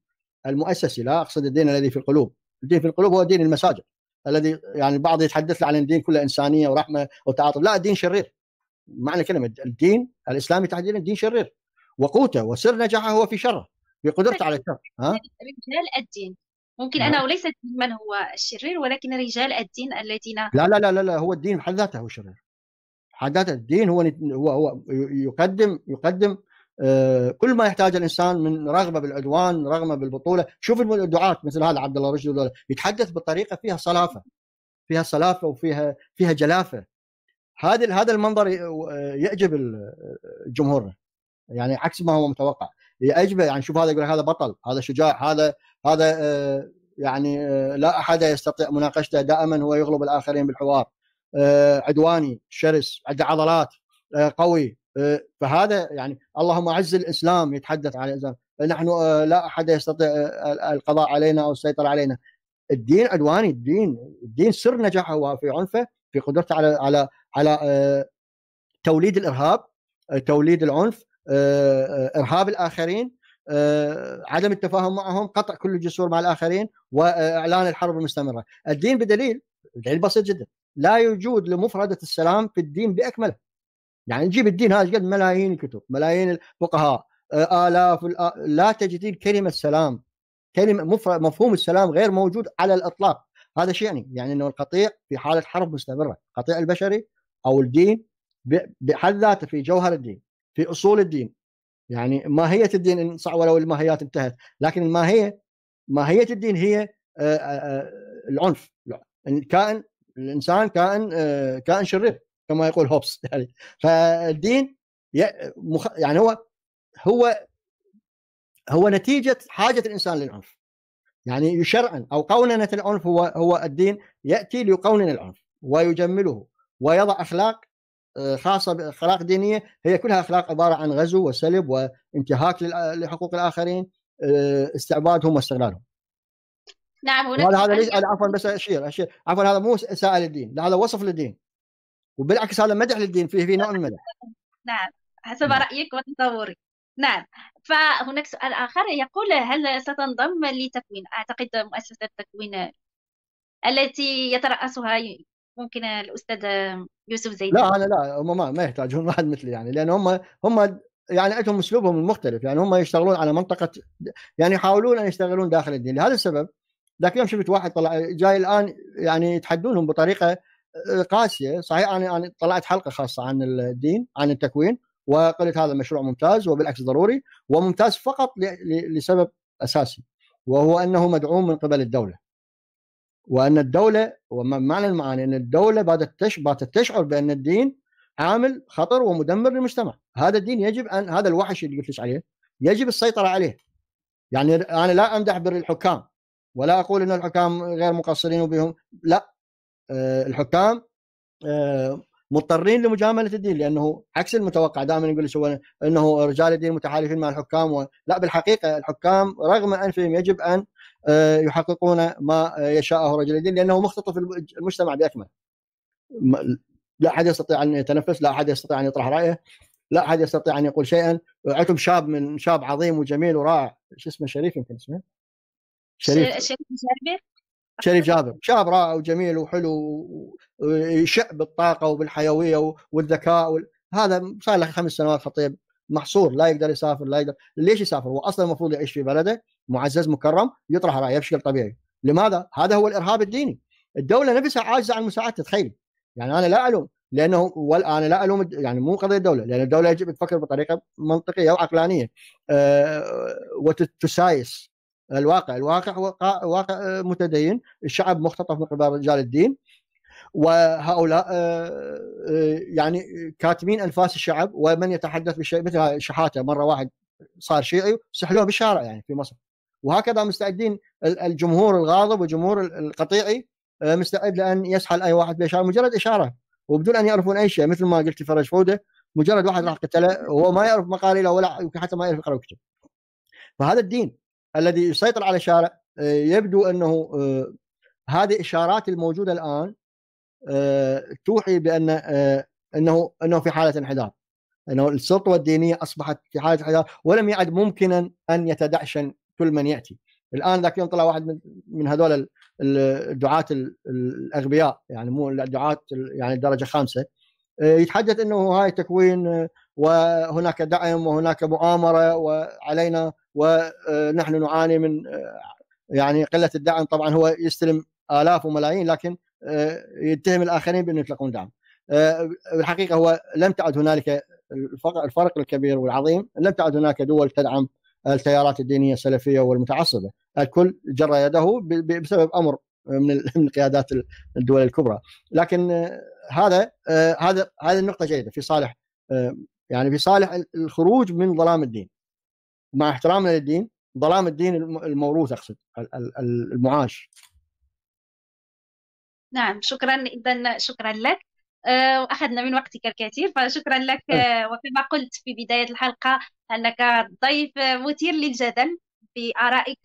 المؤسسي لا اقصد الدين الذي في القلوب الدين في القلوب هو دين المساجد الذي يعني البعض يتحدث عن الدين كله انسانيه ورحمه وتعاطف لا الدين شرير معنى كلمه الدين الاسلامي تحديدا دين شرير وقوته وسر نجاحه هو في شره بقدرته على طيب، الشر ها؟ يعني رجال الدين ممكن انا نعم. وليس من هو الشرير ولكن رجال الدين الذين لا لا لا لا, لا هو الدين بحد ذاته هو شرير بحد ذاته الدين هو هو هو يقدم يقدم آه، كل ما يحتاج الانسان من رغبه بالعدوان، رغبه بالبطوله، شوف الدعاة مثل هذا عبد الله رشدي يتحدث بطريقه فيها صلافه فيها صلافه وفيها فيها جلافه هذا هذا المنظر آه، يعجب آه، جمهورنا يعني عكس ما هو متوقع يعجبه يعني شوف هذا يقول هذا بطل هذا شجاع هذا هذا آه، يعني آه، لا احد يستطيع مناقشته دائما هو يغلب الاخرين بالحوار آه، عدواني شرس عنده عضلات قوي فهذا يعني اللهم اعز الاسلام يتحدث عن الاسلام نحن لا احد يستطيع القضاء علينا او السيطره علينا الدين عدواني الدين الدين سر نجاحه هو في عنفه في قدرته على على على توليد الارهاب توليد العنف آه، آه، ارهاب الاخرين آه، عدم التفاهم معهم قطع كل الجسور مع الاخرين واعلان الحرب المستمره الدين بدليل دليل بسيط جدا لا يوجد لمفردة السلام في الدين بأكمله يعني نجيب الدين هذا قد ملايين الكتب ملايين الفقهاء آلاف لا تجدين كلمة سلام كلمة مفرد مفهوم السلام غير موجود على الإطلاق هذا شيء يعني, يعني أنه القطيع في حالة حرب مستمرة قطيع البشري أو الدين بحد ذاته في جوهر الدين في اصول الدين يعني ماهيه الدين صح ولو الماهيات انتهت لكن الماهيه ماهيه الدين هي آه، آه، آه، العنف كائن الانسان كائن كائن شرير كما يقول هوبس يعني فالدين يعني هو هو هو نتيجه حاجه الانسان للعنف يعني يشرعن او قوننه العنف هو هو الدين ياتي ليقونن العنف ويجمله ويضع اخلاق آه، خاصه باخلاق دينيه هي كلها اخلاق عباره عن غزو وسلب وانتهاك لحقوق الاخرين آه، استعبادهم واستغلالهم. نعم هناك هذا ليش عفوا بس اشير اشير عفوا هذا مو اساءه للدين لا هذا وصف للدين وبالعكس هذا مدح للدين فيه في نوع من المدح. نعم حسب نعم. رايك وتصوري. نعم فهناك سؤال آخر يقول هل ستنضم لتكوين أعتقد مؤسسة التكوين التي يترأسها ممكن الأستاذ يوسف زيدان لا انا لا هم ما, ما يحتاجون واحد مثلي يعني لان هم هم يعني عندهم اسلوبهم المختلف يعني هم يشتغلون على منطقه يعني يحاولون ان يشتغلون داخل الدين لهذا السبب ذاك اليوم شفت واحد طلع جاي الان يعني يتحدونهم بطريقه قاسيه صحيح انا انا طلعت حلقه خاصه عن الدين عن التكوين وقلت هذا مشروع ممتاز وبالعكس ضروري وممتاز فقط لسبب اساسي وهو انه مدعوم من قبل الدوله وان الدوله ومعنى المعاني ان الدوله باتت تشعر بان الدين عامل خطر ومدمر للمجتمع هذا الدين يجب ان هذا الوحش اللي قلت لك عليه يجب السيطره عليه يعني انا لا امدح بر الحكام ولا اقول ان الحكام غير مقصرين وبهم لا أه الحكام أه مضطرين لمجامله الدين لانه عكس المتوقع دائما يقول لك انه رجال الدين متحالفين مع الحكام و... لا بالحقيقه الحكام رغم انفهم يجب ان آه، يحققون ما يشاءه رجل الدين لانه مختطف المجتمع باكمله. لا احد يستطيع ان يتنفس، لا احد يستطيع ان يطرح رايه، لا احد يستطيع ان يقول شيئا، عندكم شاب من شاب عظيم وجميل ورائع، شو اسمه شريف يمكن اسمه؟ شريف شريف جابر شريف جابر، شاب رائع وجميل وحلو ويشع بالطاقه وبالحيويه والذكاء وال... هذا صار له خمس سنوات خطيب محصور لا يقدر يسافر لا يقدر ليش يسافر هو اصلا المفروض يعيش في بلده معزز مكرم يطرح رايه بشكل طبيعي لماذا هذا هو الارهاب الديني الدوله نفسها عاجزه عن مساعدته تخيل يعني انا لا الوم لانه انا لا الوم يعني مو قضيه الدوله لان الدوله يجب تفكر بطريقه منطقيه وعقلانيه أه وتسايس الواقع الواقع هو واقع آه، متدين الشعب مختطف من قبل رجال الدين وهؤلاء آه، آه، يعني كاتمين انفاس الشعب ومن يتحدث بشيء مثل شحاته مره واحد صار شيعي سحلوه بالشارع يعني في مصر وهكذا مستعدين الجمهور الغاضب والجمهور القطيعي آه، مستعد لان يسحل اي واحد باشاره مجرد اشاره وبدون ان يعرفون اي شيء مثل ما قلت فرج فوده مجرد واحد راح قتله وهو ما يعرف مقاليله ولا يمكن حتى ما يعرف يقرا ويكتب فهذا الدين الذي يسيطر على الشارع آه، يبدو انه آه، هذه الاشارات الموجوده الان توحي بان انه انه في حاله انحدار انه السلطه الدينيه اصبحت في حاله انحدار ولم يعد ممكنا ان يتدعشن كل من ياتي الان ذاك اليوم طلع واحد من هذول الدعاة الاغبياء يعني مو الدعاة يعني درجه خامسه آه، يتحدث انه هاي تكوين آه، وهناك دعم وهناك مؤامره وعلينا ونحن آه، نعاني من يعني قله الدعم طبعا هو يستلم الاف وملايين لكن يتهم الاخرين بانه يطلقون دعم بالحقيقه هو لم تعد هنالك الفرق الكبير والعظيم لم تعد هناك دول تدعم التيارات الدينيه السلفيه والمتعصبه، الكل جرى يده بسبب امر من من قيادات الدول الكبرى، لكن آه، هذا آه، هذا هذه النقطه جيده في صالح آه، يعني في صالح الخروج من ظلام الدين. مع احترامنا للدين، ظلام الدين الموروث اقصد المعاش. نعم شكرا اذا شكرا لك آه، واخذنا من وقتك الكثير فشكرا لك آه، وكما قلت في بدايه الحلقه انك ضيف آه، مثير للجدل بارائك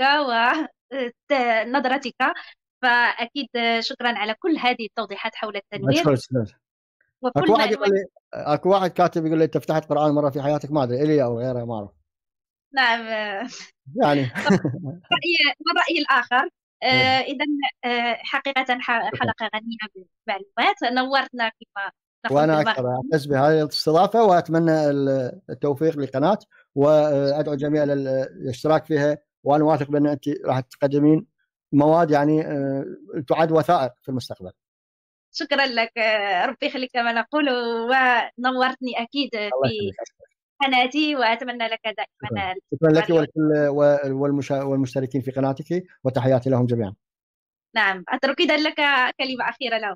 ونظرتك فاكيد شكرا على كل هذه التوضيحات حول التنوير اكو واحد يقول لي اكو واحد كاتب يقول لي انت فتحت قران مره في حياتك ما ادري الي او غيره ما اعرف نعم يعني من رايي الاخر إيه. آه، اذا آه، حقيقه حلقه غنيه بالمعلومات نورتنا كما وانا اكثر اعتز بهذه الاستضافه واتمنى التوفيق للقناه وادعو الجميع للاشتراك فيها وانا واثق بان انت راح تقدمين مواد يعني آه، تعد وثائق في المستقبل. شكرا لك ربي يخليك كما نقول ونورتني اكيد في قناتي واتمنى لك دائما شكرا لك ولكل والمشتركين في قناتك وتحياتي لهم جميعا نعم اترك اذا لك كلمه اخيره لهم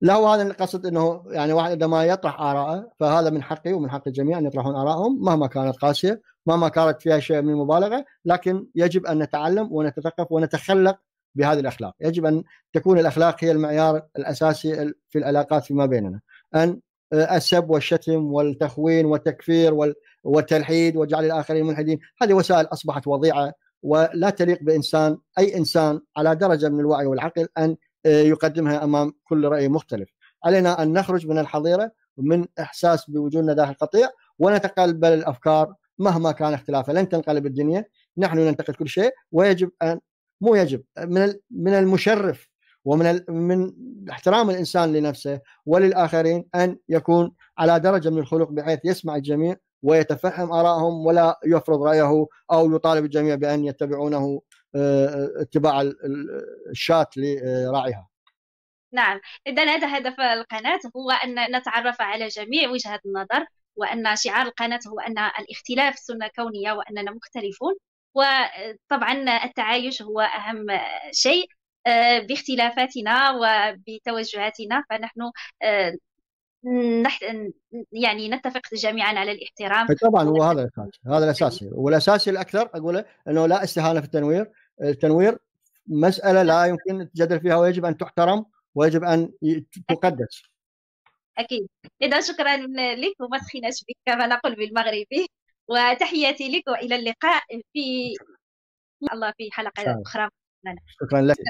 لا هو هذا القصد انه يعني واحد عندما يطرح اراءه فهذا من حقي ومن حق الجميع ان يطرحون اراءهم مهما كانت قاسيه مهما كانت فيها شيء من المبالغه لكن يجب ان نتعلم ونتثقف ونتخلق بهذه الاخلاق، يجب ان تكون الاخلاق هي المعيار الاساسي في العلاقات فيما بيننا، ان السب والشتم والتخوين والتكفير والتلحيد وجعل الاخرين ملحدين، هذه وسائل اصبحت وضيعه ولا تليق بانسان اي انسان على درجه من الوعي والعقل ان آه، يقدمها امام كل راي مختلف. علينا ان نخرج من الحظيره من احساس بوجودنا داخل القطيع ونتقبل الافكار مهما كان اختلافها لن تنقلب الدنيا، نحن ننتقد كل شيء ويجب ان مو يجب من من المشرف ومن من احترام الانسان لنفسه وللاخرين ان يكون على درجه من الخلق بحيث يسمع الجميع ويتفهم ارائهم ولا يفرض رايه او يطالب الجميع بان يتبعونه آه، آه، اتباع الشات لراعيها. نعم اذا هذا هدف القناه هو ان نتعرف على جميع وجهات النظر وان شعار القناه هو ان الاختلاف سنه كونيه واننا مختلفون وطبعا التعايش هو اهم شيء آه، باختلافاتنا وبتوجهاتنا فنحن آه، يعني نتفق جميعا على الاحترام طبعا هو هذا الاساس هذا الاساسي والاساسي الاكثر اقوله انه لا استهانه في التنوير التنوير مساله لا يمكن التجادل فيها ويجب ان تحترم ويجب ان تقدس اكيد اذا شكرا لك وما تخيناش بك كما نقول بالمغربي وتحياتي لك والى اللقاء في الله في حلقه اخرى nein. Für kleinen Left.